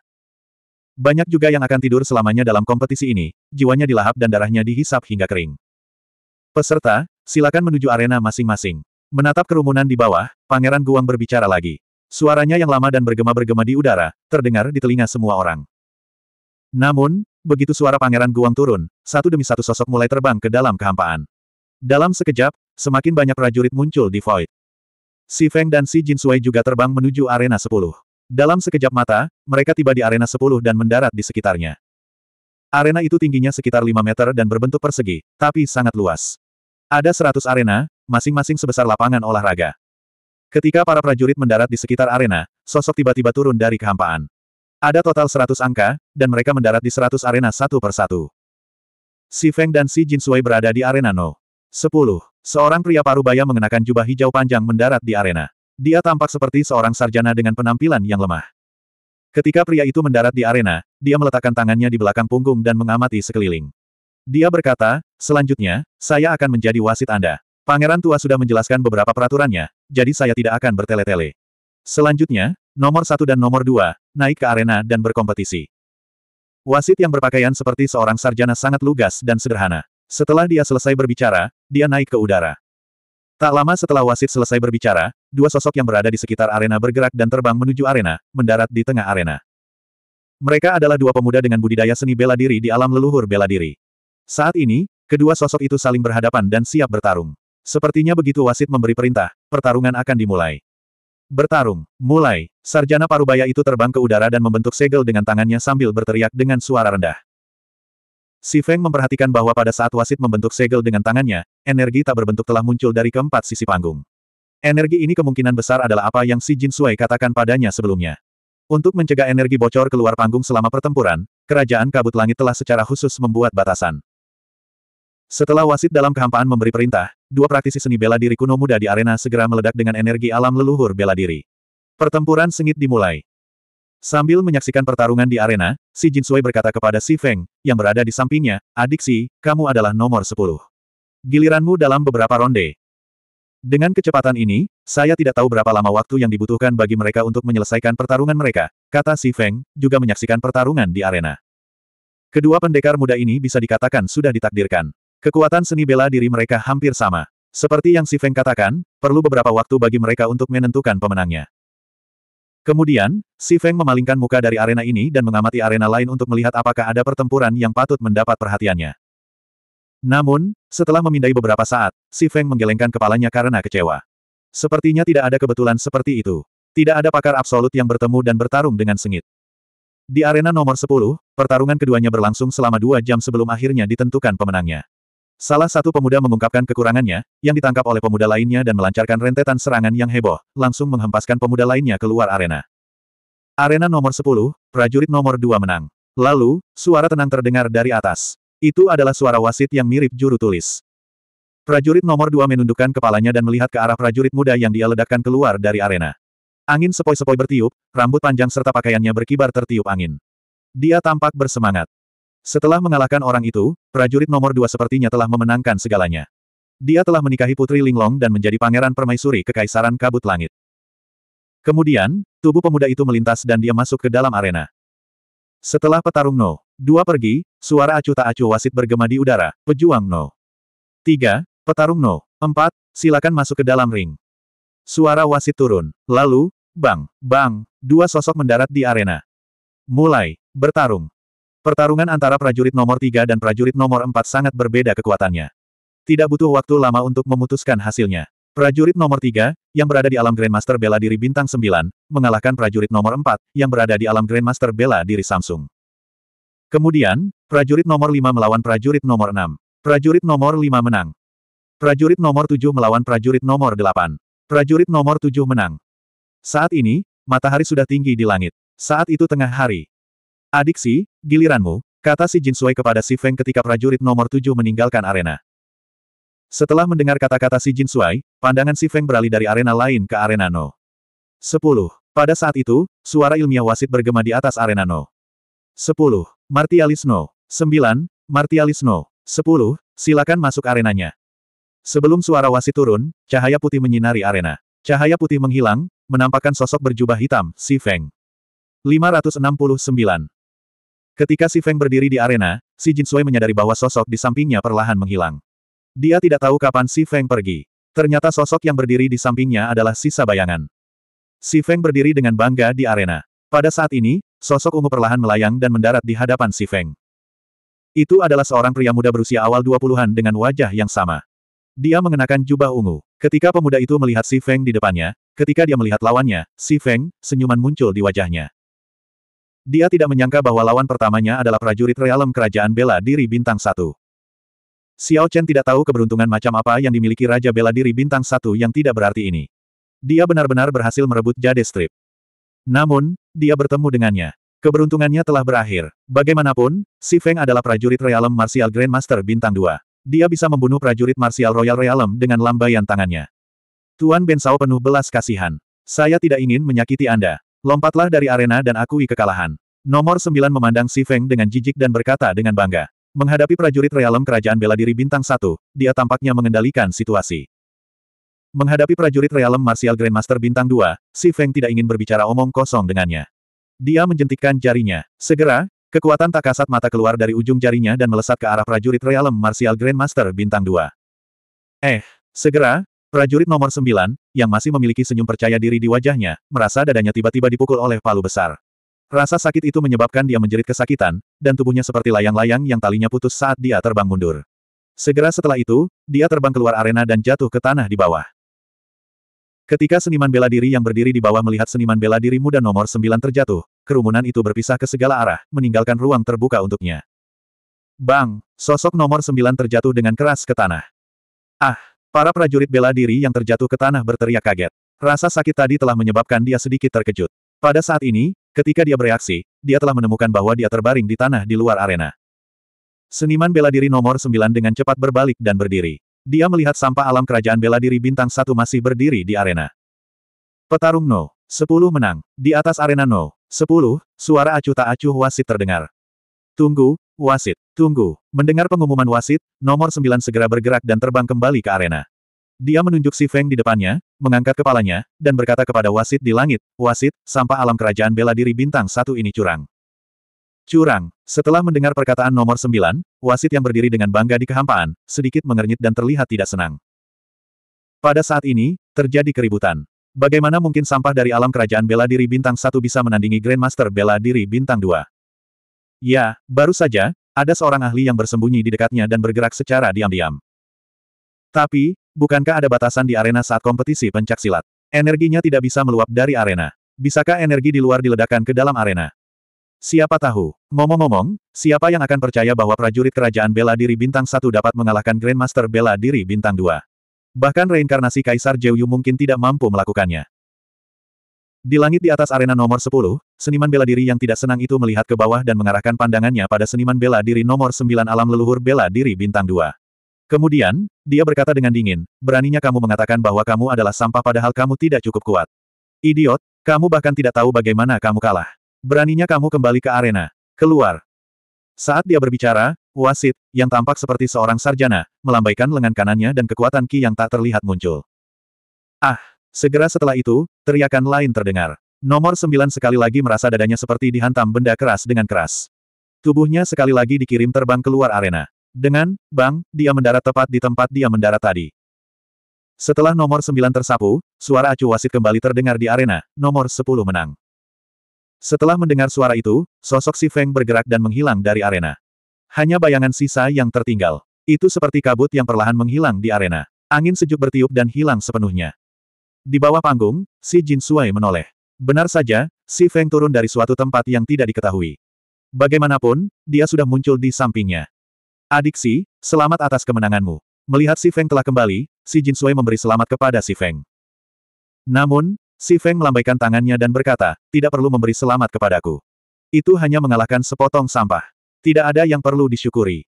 Banyak juga yang akan tidur selamanya dalam kompetisi ini, jiwanya dilahap dan darahnya dihisap hingga kering. Peserta, silakan menuju arena masing-masing. Menatap kerumunan di bawah, Pangeran Guang berbicara lagi. Suaranya yang lama dan bergema-bergema di udara, terdengar di telinga semua orang. Namun, begitu suara Pangeran Guang turun, satu demi satu sosok mulai terbang ke dalam kehampaan. Dalam sekejap, semakin banyak prajurit muncul di Void. Si Feng dan si Jin Sui juga terbang menuju arena 10. Dalam sekejap mata, mereka tiba di arena 10 dan mendarat di sekitarnya. Arena itu tingginya sekitar 5 meter dan berbentuk persegi, tapi sangat luas. Ada 100 arena, masing-masing sebesar lapangan olahraga. Ketika para prajurit mendarat di sekitar arena, sosok tiba-tiba turun dari kehampaan. Ada total 100 angka, dan mereka mendarat di 100 arena satu persatu. Si Feng dan si Jin Sui berada di arena No. 10. Seorang pria paruh baya mengenakan jubah hijau panjang mendarat di arena. Dia tampak seperti seorang sarjana dengan penampilan yang lemah. Ketika pria itu mendarat di arena, dia meletakkan tangannya di belakang punggung dan mengamati sekeliling. Dia berkata, selanjutnya, saya akan menjadi wasit Anda. Pangeran tua sudah menjelaskan beberapa peraturannya, jadi saya tidak akan bertele-tele. Selanjutnya, nomor satu dan nomor dua, naik ke arena dan berkompetisi. Wasit yang berpakaian seperti seorang sarjana sangat lugas dan sederhana. Setelah dia selesai berbicara, dia naik ke udara. Tak lama setelah wasit selesai berbicara, dua sosok yang berada di sekitar arena bergerak dan terbang menuju arena, mendarat di tengah arena. Mereka adalah dua pemuda dengan budidaya seni bela diri di alam leluhur bela diri. Saat ini, kedua sosok itu saling berhadapan dan siap bertarung. Sepertinya begitu wasit memberi perintah, pertarungan akan dimulai. Bertarung, mulai, sarjana parubaya itu terbang ke udara dan membentuk segel dengan tangannya sambil berteriak dengan suara rendah. Si Feng memperhatikan bahwa pada saat wasit membentuk segel dengan tangannya, energi tak berbentuk telah muncul dari keempat sisi panggung. Energi ini kemungkinan besar adalah apa yang si Jin Sui katakan padanya sebelumnya. Untuk mencegah energi bocor keluar panggung selama pertempuran, kerajaan kabut langit telah secara khusus membuat batasan. Setelah wasit dalam kehampaan memberi perintah, dua praktisi seni bela diri kuno muda di arena segera meledak dengan energi alam leluhur bela diri. Pertempuran sengit dimulai. Sambil menyaksikan pertarungan di arena, Si Jin Sui berkata kepada Si Feng, yang berada di sampingnya, adik Si, kamu adalah nomor 10. Giliranmu dalam beberapa ronde. Dengan kecepatan ini, saya tidak tahu berapa lama waktu yang dibutuhkan bagi mereka untuk menyelesaikan pertarungan mereka, kata Si Feng, juga menyaksikan pertarungan di arena. Kedua pendekar muda ini bisa dikatakan sudah ditakdirkan. Kekuatan seni bela diri mereka hampir sama. Seperti yang Si Feng katakan, perlu beberapa waktu bagi mereka untuk menentukan pemenangnya. Kemudian, Si Feng memalingkan muka dari arena ini dan mengamati arena lain untuk melihat apakah ada pertempuran yang patut mendapat perhatiannya. Namun, setelah memindai beberapa saat, Si Feng menggelengkan kepalanya karena kecewa. Sepertinya tidak ada kebetulan seperti itu. Tidak ada pakar absolut yang bertemu dan bertarung dengan sengit. Di arena nomor 10, pertarungan keduanya berlangsung selama dua jam sebelum akhirnya ditentukan pemenangnya. Salah satu pemuda mengungkapkan kekurangannya, yang ditangkap oleh pemuda lainnya dan melancarkan rentetan serangan yang heboh, langsung menghempaskan pemuda lainnya keluar arena. Arena nomor 10, prajurit nomor 2 menang. Lalu, suara tenang terdengar dari atas. Itu adalah suara wasit yang mirip juru tulis. Prajurit nomor 2 menundukkan kepalanya dan melihat ke arah prajurit muda yang dia ledakkan keluar dari arena. Angin sepoi-sepoi bertiup, rambut panjang serta pakaiannya berkibar tertiup angin. Dia tampak bersemangat. Setelah mengalahkan orang itu, prajurit nomor dua sepertinya telah memenangkan segalanya. Dia telah menikahi Putri Linglong dan menjadi pangeran permaisuri Kekaisaran Kabut Langit. Kemudian, tubuh pemuda itu melintas dan dia masuk ke dalam arena. Setelah petarung No. Dua pergi, suara acuh tak acuh wasit bergema di udara, pejuang No. Tiga, petarung No. Empat, silakan masuk ke dalam ring. Suara wasit turun. Lalu, bang, bang, dua sosok mendarat di arena. Mulai, bertarung. Pertarungan antara prajurit nomor tiga dan prajurit nomor empat sangat berbeda kekuatannya. Tidak butuh waktu lama untuk memutuskan hasilnya. Prajurit nomor tiga, yang berada di alam Grandmaster bela diri bintang 9, mengalahkan prajurit nomor empat, yang berada di alam Grandmaster bela diri Samsung. Kemudian, prajurit nomor lima melawan prajurit nomor enam. Prajurit nomor lima menang. Prajurit nomor tujuh melawan prajurit nomor delapan. Prajurit nomor tujuh menang. Saat ini, matahari sudah tinggi di langit. Saat itu tengah hari. Adik Si, giliranmu, kata si Jin Sui kepada Si Feng ketika prajurit nomor tujuh meninggalkan arena. Setelah mendengar kata-kata si Jin Sui, pandangan Si Feng beralih dari arena lain ke arena No. 10. Pada saat itu, suara ilmiah wasit bergema di atas arena No. 10. Martialis No. 9. Martialis No. 10. Silakan masuk arenanya. Sebelum suara wasit turun, cahaya putih menyinari arena. Cahaya putih menghilang, menampakkan sosok berjubah hitam, Si Feng. 569. Ketika Si Feng berdiri di arena, Si Jin Sui menyadari bahwa sosok di sampingnya perlahan menghilang. Dia tidak tahu kapan Si Feng pergi. Ternyata sosok yang berdiri di sampingnya adalah sisa bayangan. Si Feng berdiri dengan bangga di arena. Pada saat ini, sosok ungu perlahan melayang dan mendarat di hadapan Si Feng. Itu adalah seorang pria muda berusia awal 20-an dengan wajah yang sama. Dia mengenakan jubah ungu. Ketika pemuda itu melihat Si Feng di depannya, ketika dia melihat lawannya, Si Feng, senyuman muncul di wajahnya. Dia tidak menyangka bahwa lawan pertamanya adalah prajurit realem kerajaan bela diri bintang satu. Xiao Chen tidak tahu keberuntungan macam apa yang dimiliki Raja Bela Diri Bintang Satu yang tidak berarti ini. Dia benar-benar berhasil merebut Jade Strip. Namun, dia bertemu dengannya. Keberuntungannya telah berakhir. Bagaimanapun, Si Feng adalah prajurit Realem Martial Grandmaster Bintang dua. Dia bisa membunuh prajurit Martial Royal Realem dengan lambaian tangannya. Tuan Ben sao penuh belas kasihan. Saya tidak ingin menyakiti Anda. Lompatlah dari arena dan akui kekalahan. Nomor 9 memandang Si Feng dengan jijik dan berkata dengan bangga. Menghadapi prajurit realem kerajaan bela diri bintang satu, dia tampaknya mengendalikan situasi. Menghadapi prajurit realem martial grandmaster bintang dua, Si Feng tidak ingin berbicara omong kosong dengannya. Dia menjentikkan jarinya. Segera, kekuatan tak kasat mata keluar dari ujung jarinya dan melesat ke arah prajurit realem martial grandmaster bintang dua. Eh, segera, Prajurit nomor sembilan, yang masih memiliki senyum percaya diri di wajahnya, merasa dadanya tiba-tiba dipukul oleh palu besar. Rasa sakit itu menyebabkan dia menjerit kesakitan, dan tubuhnya seperti layang-layang yang talinya putus saat dia terbang mundur. Segera setelah itu, dia terbang keluar arena dan jatuh ke tanah di bawah. Ketika seniman bela diri yang berdiri di bawah melihat seniman bela diri muda nomor sembilan terjatuh, kerumunan itu berpisah ke segala arah, meninggalkan ruang terbuka untuknya. Bang, sosok nomor sembilan terjatuh dengan keras ke tanah. Ah, Para prajurit bela diri yang terjatuh ke tanah berteriak kaget. Rasa sakit tadi telah menyebabkan dia sedikit terkejut. Pada saat ini, ketika dia bereaksi, dia telah menemukan bahwa dia terbaring di tanah di luar arena. Seniman bela diri nomor 9 dengan cepat berbalik dan berdiri. Dia melihat sampah alam kerajaan bela diri bintang satu masih berdiri di arena. Petarung No. 10 menang. Di atas arena No. 10, suara acuh tak acuh wasit terdengar. Tunggu, wasit. Tunggu. Mendengar pengumuman wasit, nomor sembilan segera bergerak dan terbang kembali ke arena. Dia menunjuk si Feng di depannya, mengangkat kepalanya, dan berkata kepada wasit di langit, Wasit, sampah alam kerajaan bela diri bintang satu ini curang. Curang. Setelah mendengar perkataan nomor sembilan, wasit yang berdiri dengan bangga di kehampaan, sedikit mengernyit dan terlihat tidak senang. Pada saat ini, terjadi keributan. Bagaimana mungkin sampah dari alam kerajaan bela diri bintang satu bisa menandingi Grandmaster bela diri bintang dua? Ya, baru saja, ada seorang ahli yang bersembunyi di dekatnya dan bergerak secara diam-diam. Tapi, bukankah ada batasan di arena saat kompetisi pencaksilat? Energinya tidak bisa meluap dari arena. Bisakah energi di luar diledakkan ke dalam arena? Siapa tahu? Ngomong-ngomong, siapa yang akan percaya bahwa prajurit kerajaan bela diri bintang satu dapat mengalahkan Grandmaster bela diri bintang dua? Bahkan reinkarnasi Kaisar Jeyu mungkin tidak mampu melakukannya. Di langit di atas arena nomor 10, seniman bela diri yang tidak senang itu melihat ke bawah dan mengarahkan pandangannya pada seniman bela diri nomor 9 alam leluhur bela diri bintang 2. Kemudian, dia berkata dengan dingin, beraninya kamu mengatakan bahwa kamu adalah sampah padahal kamu tidak cukup kuat. Idiot, kamu bahkan tidak tahu bagaimana kamu kalah. Beraninya kamu kembali ke arena. Keluar. Saat dia berbicara, wasit, yang tampak seperti seorang sarjana, melambaikan lengan kanannya dan kekuatan ki yang tak terlihat muncul. Ah! Segera setelah itu, teriakan lain terdengar. Nomor sembilan sekali lagi merasa dadanya seperti dihantam benda keras dengan keras. Tubuhnya sekali lagi dikirim terbang keluar arena. Dengan, bang, dia mendarat tepat di tempat dia mendarat tadi. Setelah nomor sembilan tersapu, suara acu wasit kembali terdengar di arena, nomor sepuluh menang. Setelah mendengar suara itu, sosok si Feng bergerak dan menghilang dari arena. Hanya bayangan sisa yang tertinggal. Itu seperti kabut yang perlahan menghilang di arena. Angin sejuk bertiup dan hilang sepenuhnya. Di bawah panggung, si Jin Suai menoleh. Benar saja, si Feng turun dari suatu tempat yang tidak diketahui. Bagaimanapun, dia sudah muncul di sampingnya. Adik Si, selamat atas kemenanganmu. Melihat si Feng telah kembali, si Jin Suai memberi selamat kepada si Feng. Namun, si Feng melambaikan tangannya dan berkata, tidak perlu memberi selamat kepadaku. Itu hanya mengalahkan sepotong sampah. Tidak ada yang perlu disyukuri.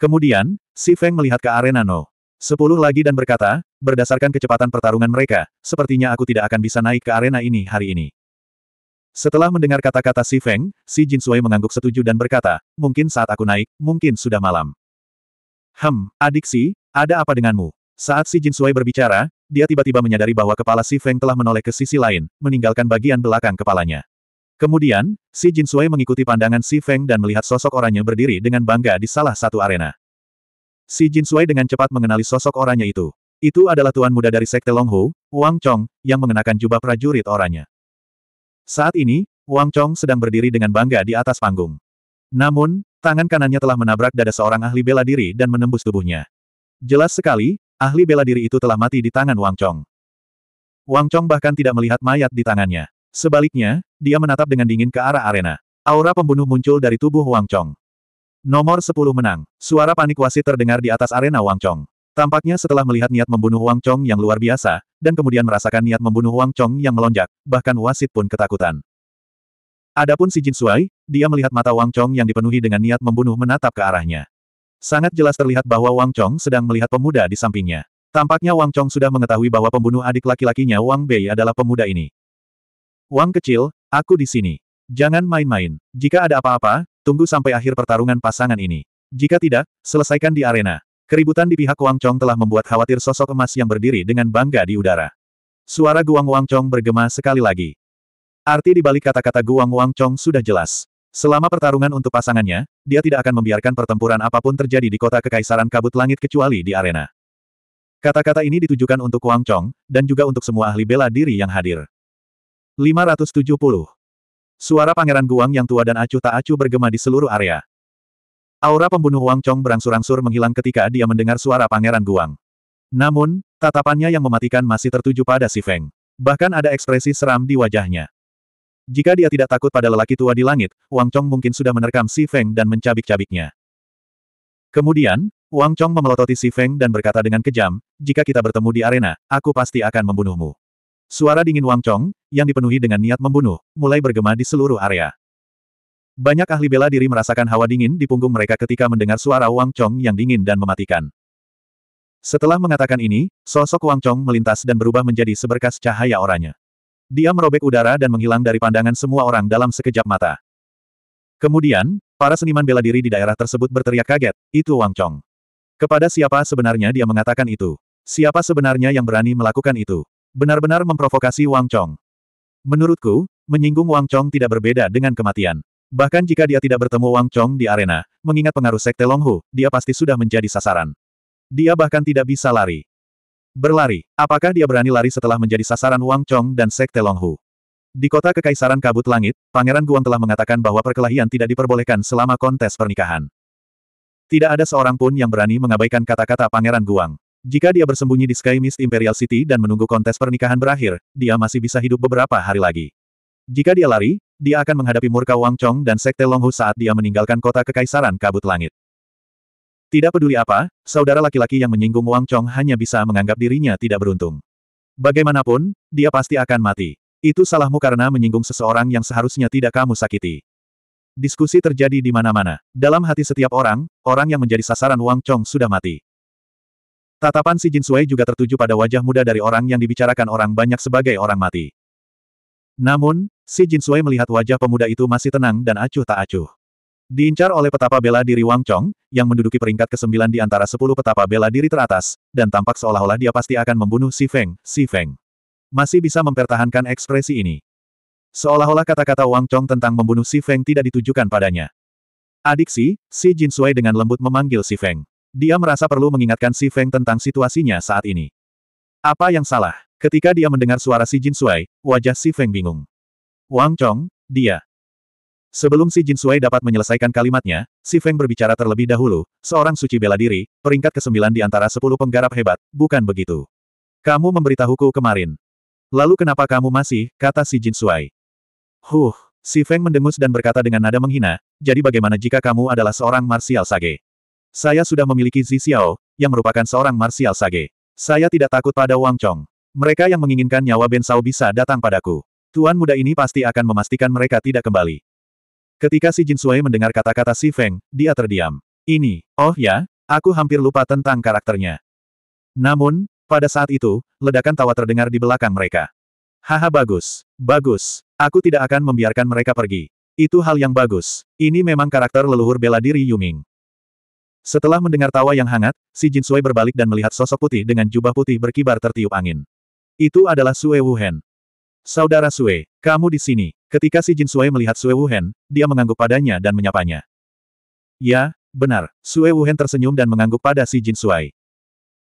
Kemudian, si Feng melihat ke arena No. Sepuluh lagi dan berkata, berdasarkan kecepatan pertarungan mereka, sepertinya aku tidak akan bisa naik ke arena ini hari ini. Setelah mendengar kata-kata Si Feng, Si Jin Sui mengangguk setuju dan berkata, mungkin saat aku naik, mungkin sudah malam. Hem, adik Si, ada apa denganmu? Saat Si Jin Sui berbicara, dia tiba-tiba menyadari bahwa kepala Si Feng telah menoleh ke sisi lain, meninggalkan bagian belakang kepalanya. Kemudian, Si Jin Sui mengikuti pandangan Si Feng dan melihat sosok orangnya berdiri dengan bangga di salah satu arena. Si Jin Sui dengan cepat mengenali sosok orangnya itu. Itu adalah tuan muda dari Sekte Longhu, Wang Chong, yang mengenakan jubah prajurit orangnya. Saat ini, Wang Chong sedang berdiri dengan bangga di atas panggung. Namun, tangan kanannya telah menabrak dada seorang ahli bela diri dan menembus tubuhnya. Jelas sekali, ahli bela diri itu telah mati di tangan Wang Chong. Wang Chong bahkan tidak melihat mayat di tangannya. Sebaliknya, dia menatap dengan dingin ke arah arena. Aura pembunuh muncul dari tubuh Wang Chong. Nomor 10 menang. Suara panik wasit terdengar di atas arena Wang Chong. Tampaknya setelah melihat niat membunuh Wang Chong yang luar biasa, dan kemudian merasakan niat membunuh Wang Chong yang melonjak, bahkan wasit pun ketakutan. Adapun si Jin Shuai, dia melihat mata Wang Chong yang dipenuhi dengan niat membunuh menatap ke arahnya. Sangat jelas terlihat bahwa Wang Chong sedang melihat pemuda di sampingnya. Tampaknya Wang Chong sudah mengetahui bahwa pembunuh adik laki-lakinya Wang Bei adalah pemuda ini. Wang kecil, aku di sini. Jangan main-main. Jika ada apa-apa, tunggu sampai akhir pertarungan pasangan ini. Jika tidak, selesaikan di arena. Keributan di pihak Wang Chong telah membuat khawatir sosok emas yang berdiri dengan bangga di udara. Suara Guang Wang Chong bergema sekali lagi. Arti di balik kata-kata Guang Wang Chong sudah jelas. Selama pertarungan untuk pasangannya, dia tidak akan membiarkan pertempuran apapun terjadi di kota Kekaisaran Kabut Langit kecuali di arena. Kata-kata ini ditujukan untuk Wang Chong, dan juga untuk semua ahli bela diri yang hadir. 570 Suara Pangeran Guang yang tua dan acuh tak acuh bergema di seluruh area. Aura pembunuh Wang Chong berangsur-angsur menghilang ketika dia mendengar suara Pangeran Guang. Namun, tatapannya yang mematikan masih tertuju pada si Feng. Bahkan ada ekspresi seram di wajahnya. Jika dia tidak takut pada lelaki tua di langit, Wang Chong mungkin sudah menerkam si Feng dan mencabik-cabiknya. Kemudian, Wang Chong memelototi si Feng dan berkata dengan kejam, jika kita bertemu di arena, aku pasti akan membunuhmu. Suara dingin Wang Chong, yang dipenuhi dengan niat membunuh, mulai bergema di seluruh area. Banyak ahli bela diri merasakan hawa dingin di punggung mereka ketika mendengar suara Wang Chong yang dingin dan mematikan. Setelah mengatakan ini, sosok Wang Chong melintas dan berubah menjadi seberkas cahaya oranye. Dia merobek udara dan menghilang dari pandangan semua orang dalam sekejap mata. Kemudian, para seniman bela diri di daerah tersebut berteriak kaget, itu Wang Chong. Kepada siapa sebenarnya dia mengatakan itu? Siapa sebenarnya yang berani melakukan itu? Benar-benar memprovokasi Wang Chong. Menurutku, menyinggung Wang Chong tidak berbeda dengan kematian. Bahkan jika dia tidak bertemu Wang Chong di arena, mengingat pengaruh Sekte Longhu, dia pasti sudah menjadi sasaran. Dia bahkan tidak bisa lari. Berlari, apakah dia berani lari setelah menjadi sasaran Wang Chong dan Sekte Longhu? Di kota Kekaisaran Kabut Langit, Pangeran Guang telah mengatakan bahwa perkelahian tidak diperbolehkan selama kontes pernikahan. Tidak ada seorang pun yang berani mengabaikan kata-kata Pangeran Guang. Jika dia bersembunyi di Sky Mist Imperial City dan menunggu kontes pernikahan berakhir, dia masih bisa hidup beberapa hari lagi. Jika dia lari, dia akan menghadapi murka Wang Chong dan Sekte Longhu saat dia meninggalkan kota Kekaisaran Kabut Langit. Tidak peduli apa, saudara laki-laki yang menyinggung Wang Chong hanya bisa menganggap dirinya tidak beruntung. Bagaimanapun, dia pasti akan mati. Itu salahmu karena menyinggung seseorang yang seharusnya tidak kamu sakiti. Diskusi terjadi di mana-mana. Dalam hati setiap orang, orang yang menjadi sasaran Wang Chong sudah mati. Tatapan si Jin Sui juga tertuju pada wajah muda dari orang yang dibicarakan orang banyak sebagai orang mati. Namun, si Jin Sui melihat wajah pemuda itu masih tenang dan acuh tak acuh. Diincar oleh petapa bela diri Wang Chong, yang menduduki peringkat ke-9 di antara 10 petapa bela diri teratas, dan tampak seolah-olah dia pasti akan membunuh Si Feng, Si Feng. Masih bisa mempertahankan ekspresi ini. Seolah-olah kata-kata Wang Chong tentang membunuh Si Feng tidak ditujukan padanya. Adik Si, Si Jin Sui dengan lembut memanggil Si Feng. Dia merasa perlu mengingatkan Si Feng tentang situasinya saat ini. Apa yang salah? Ketika dia mendengar suara Si Jin Sui, wajah Si Feng bingung. Wang Chong, dia. Sebelum Si Jin Sui dapat menyelesaikan kalimatnya, Si Feng berbicara terlebih dahulu, seorang suci bela diri, peringkat ke-9 di antara 10 penggarap hebat, bukan begitu. Kamu memberitahuku kemarin. Lalu kenapa kamu masih, kata Si Jin Sui. Huh, Si Feng mendengus dan berkata dengan nada menghina, jadi bagaimana jika kamu adalah seorang marsial sage? Saya sudah memiliki Zi Xiao, yang merupakan seorang marsial sage. Saya tidak takut pada Wang Chong. Mereka yang menginginkan nyawa Ben Sao bisa datang padaku. Tuan muda ini pasti akan memastikan mereka tidak kembali. Ketika si Jin Sui mendengar kata-kata Si Feng, dia terdiam. Ini, oh ya, aku hampir lupa tentang karakternya. Namun, pada saat itu, ledakan tawa terdengar di belakang mereka. Haha bagus, bagus, aku tidak akan membiarkan mereka pergi. Itu hal yang bagus. Ini memang karakter leluhur bela diri Yuming. Setelah mendengar tawa yang hangat, si Jin Sui berbalik dan melihat sosok putih dengan jubah putih berkibar tertiup angin. Itu adalah Sue Wuhen. Saudara Sue, kamu di sini. Ketika si Jin Sui melihat Sue Wuhen, dia mengangguk padanya dan menyapanya. Ya, benar. Sue Wuhen tersenyum dan mengangguk pada si Jin Sui.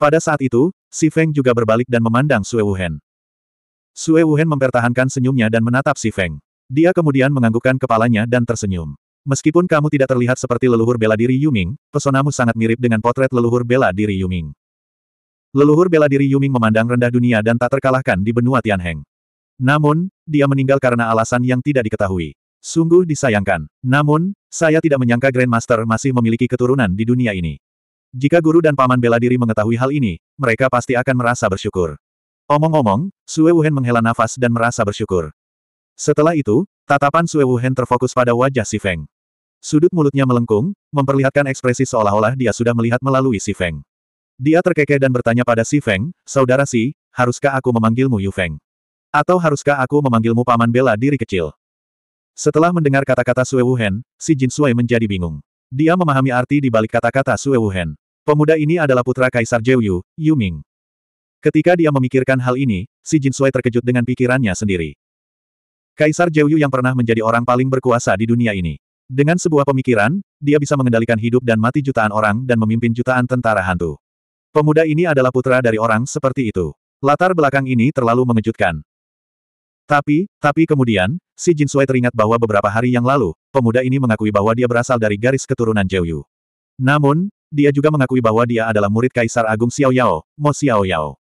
Pada saat itu, si Feng juga berbalik dan memandang Sue Wuhen. Sue Wuhen mempertahankan senyumnya dan menatap si Feng. Dia kemudian menganggukkan kepalanya dan tersenyum. Meskipun kamu tidak terlihat seperti leluhur bela diri Yuming, pesonamu sangat mirip dengan potret leluhur bela diri Yuming. Leluhur bela diri Yuming memandang rendah dunia dan tak terkalahkan di benua Tianheng. Namun, dia meninggal karena alasan yang tidak diketahui. Sungguh disayangkan. Namun, saya tidak menyangka Grandmaster masih memiliki keturunan di dunia ini. Jika guru dan paman bela diri mengetahui hal ini, mereka pasti akan merasa bersyukur. Omong-omong, Sue Wuhan menghela nafas dan merasa bersyukur. Setelah itu, tatapan Sue Wuhan terfokus pada wajah Si Feng. Sudut mulutnya melengkung, memperlihatkan ekspresi seolah-olah dia sudah melihat melalui si Feng. Dia terkekeh dan bertanya pada si Feng, saudara si, haruskah aku memanggilmu Yu Feng? Atau haruskah aku memanggilmu paman bela diri kecil? Setelah mendengar kata-kata Sue Wuhen, si Jin Sui menjadi bingung. Dia memahami arti di balik kata-kata Sue Wuhen. Pemuda ini adalah putra Kaisar Jiu Yu Yu Ming. Ketika dia memikirkan hal ini, si Jin Sui terkejut dengan pikirannya sendiri. Kaisar Jiu Yu yang pernah menjadi orang paling berkuasa di dunia ini. Dengan sebuah pemikiran, dia bisa mengendalikan hidup dan mati jutaan orang dan memimpin jutaan tentara hantu. Pemuda ini adalah putra dari orang seperti itu. Latar belakang ini terlalu mengejutkan. Tapi, tapi kemudian, si Jin Sui teringat bahwa beberapa hari yang lalu, pemuda ini mengakui bahwa dia berasal dari garis keturunan Zhou Namun, dia juga mengakui bahwa dia adalah murid Kaisar Agung Xiao Yao, Mo Xiao Yao.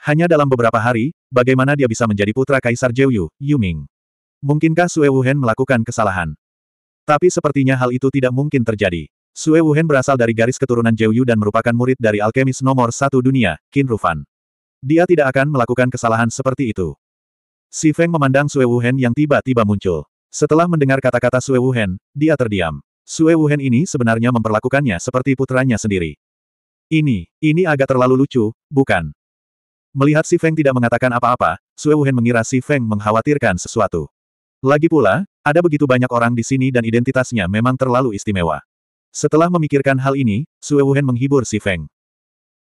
Hanya dalam beberapa hari, bagaimana dia bisa menjadi putra Kaisar Zhou Yu, Yu Ming? Mungkinkah Sue Wuhen melakukan kesalahan? Tapi sepertinya hal itu tidak mungkin terjadi. Sue Wuhen berasal dari garis keturunan Yu dan merupakan murid dari alkemis nomor satu dunia, Qin Rufan. Dia tidak akan melakukan kesalahan seperti itu. Si Feng memandang Sue Wuhen yang tiba-tiba muncul. Setelah mendengar kata-kata Sue Wuhen, dia terdiam. Sue Wuhen ini sebenarnya memperlakukannya seperti putranya sendiri. Ini, ini agak terlalu lucu, bukan? Melihat Si Feng tidak mengatakan apa-apa, Sue Wuhen mengira Si Feng mengkhawatirkan sesuatu. Lagi pula, ada begitu banyak orang di sini dan identitasnya memang terlalu istimewa. Setelah memikirkan hal ini, Sue Wuhan menghibur si Feng.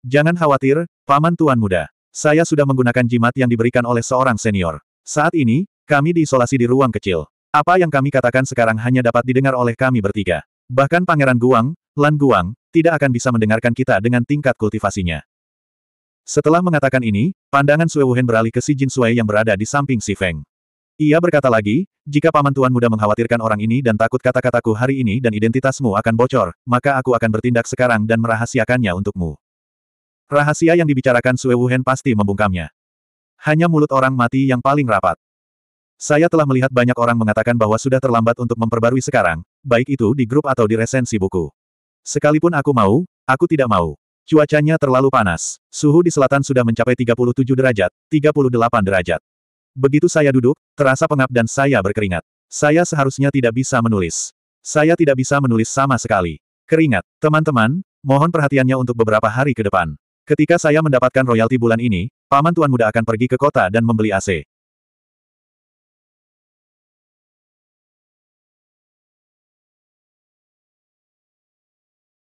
Jangan khawatir, Paman Tuan Muda. Saya sudah menggunakan jimat yang diberikan oleh seorang senior. Saat ini, kami diisolasi di ruang kecil. Apa yang kami katakan sekarang hanya dapat didengar oleh kami bertiga. Bahkan Pangeran Guang, Lan Guang, tidak akan bisa mendengarkan kita dengan tingkat kultivasinya. Setelah mengatakan ini, pandangan Sue Wuhan beralih ke Si Jin Sui yang berada di samping Si Feng. Ia berkata lagi, jika paman tuan muda mengkhawatirkan orang ini dan takut kata-kataku hari ini dan identitasmu akan bocor, maka aku akan bertindak sekarang dan merahasiakannya untukmu. Rahasia yang dibicarakan Sue Wuhan pasti membungkamnya. Hanya mulut orang mati yang paling rapat. Saya telah melihat banyak orang mengatakan bahwa sudah terlambat untuk memperbarui sekarang, baik itu di grup atau di resensi buku. Sekalipun aku mau, aku tidak mau. Cuacanya terlalu panas. Suhu di selatan sudah mencapai 37 derajat, 38 derajat. Begitu saya duduk, terasa pengap dan saya berkeringat. Saya seharusnya tidak bisa menulis. Saya tidak bisa menulis sama sekali. Keringat. Teman-teman, mohon perhatiannya untuk beberapa hari ke depan. Ketika saya mendapatkan royalti bulan ini, Paman Tuan Muda akan pergi ke kota dan membeli AC.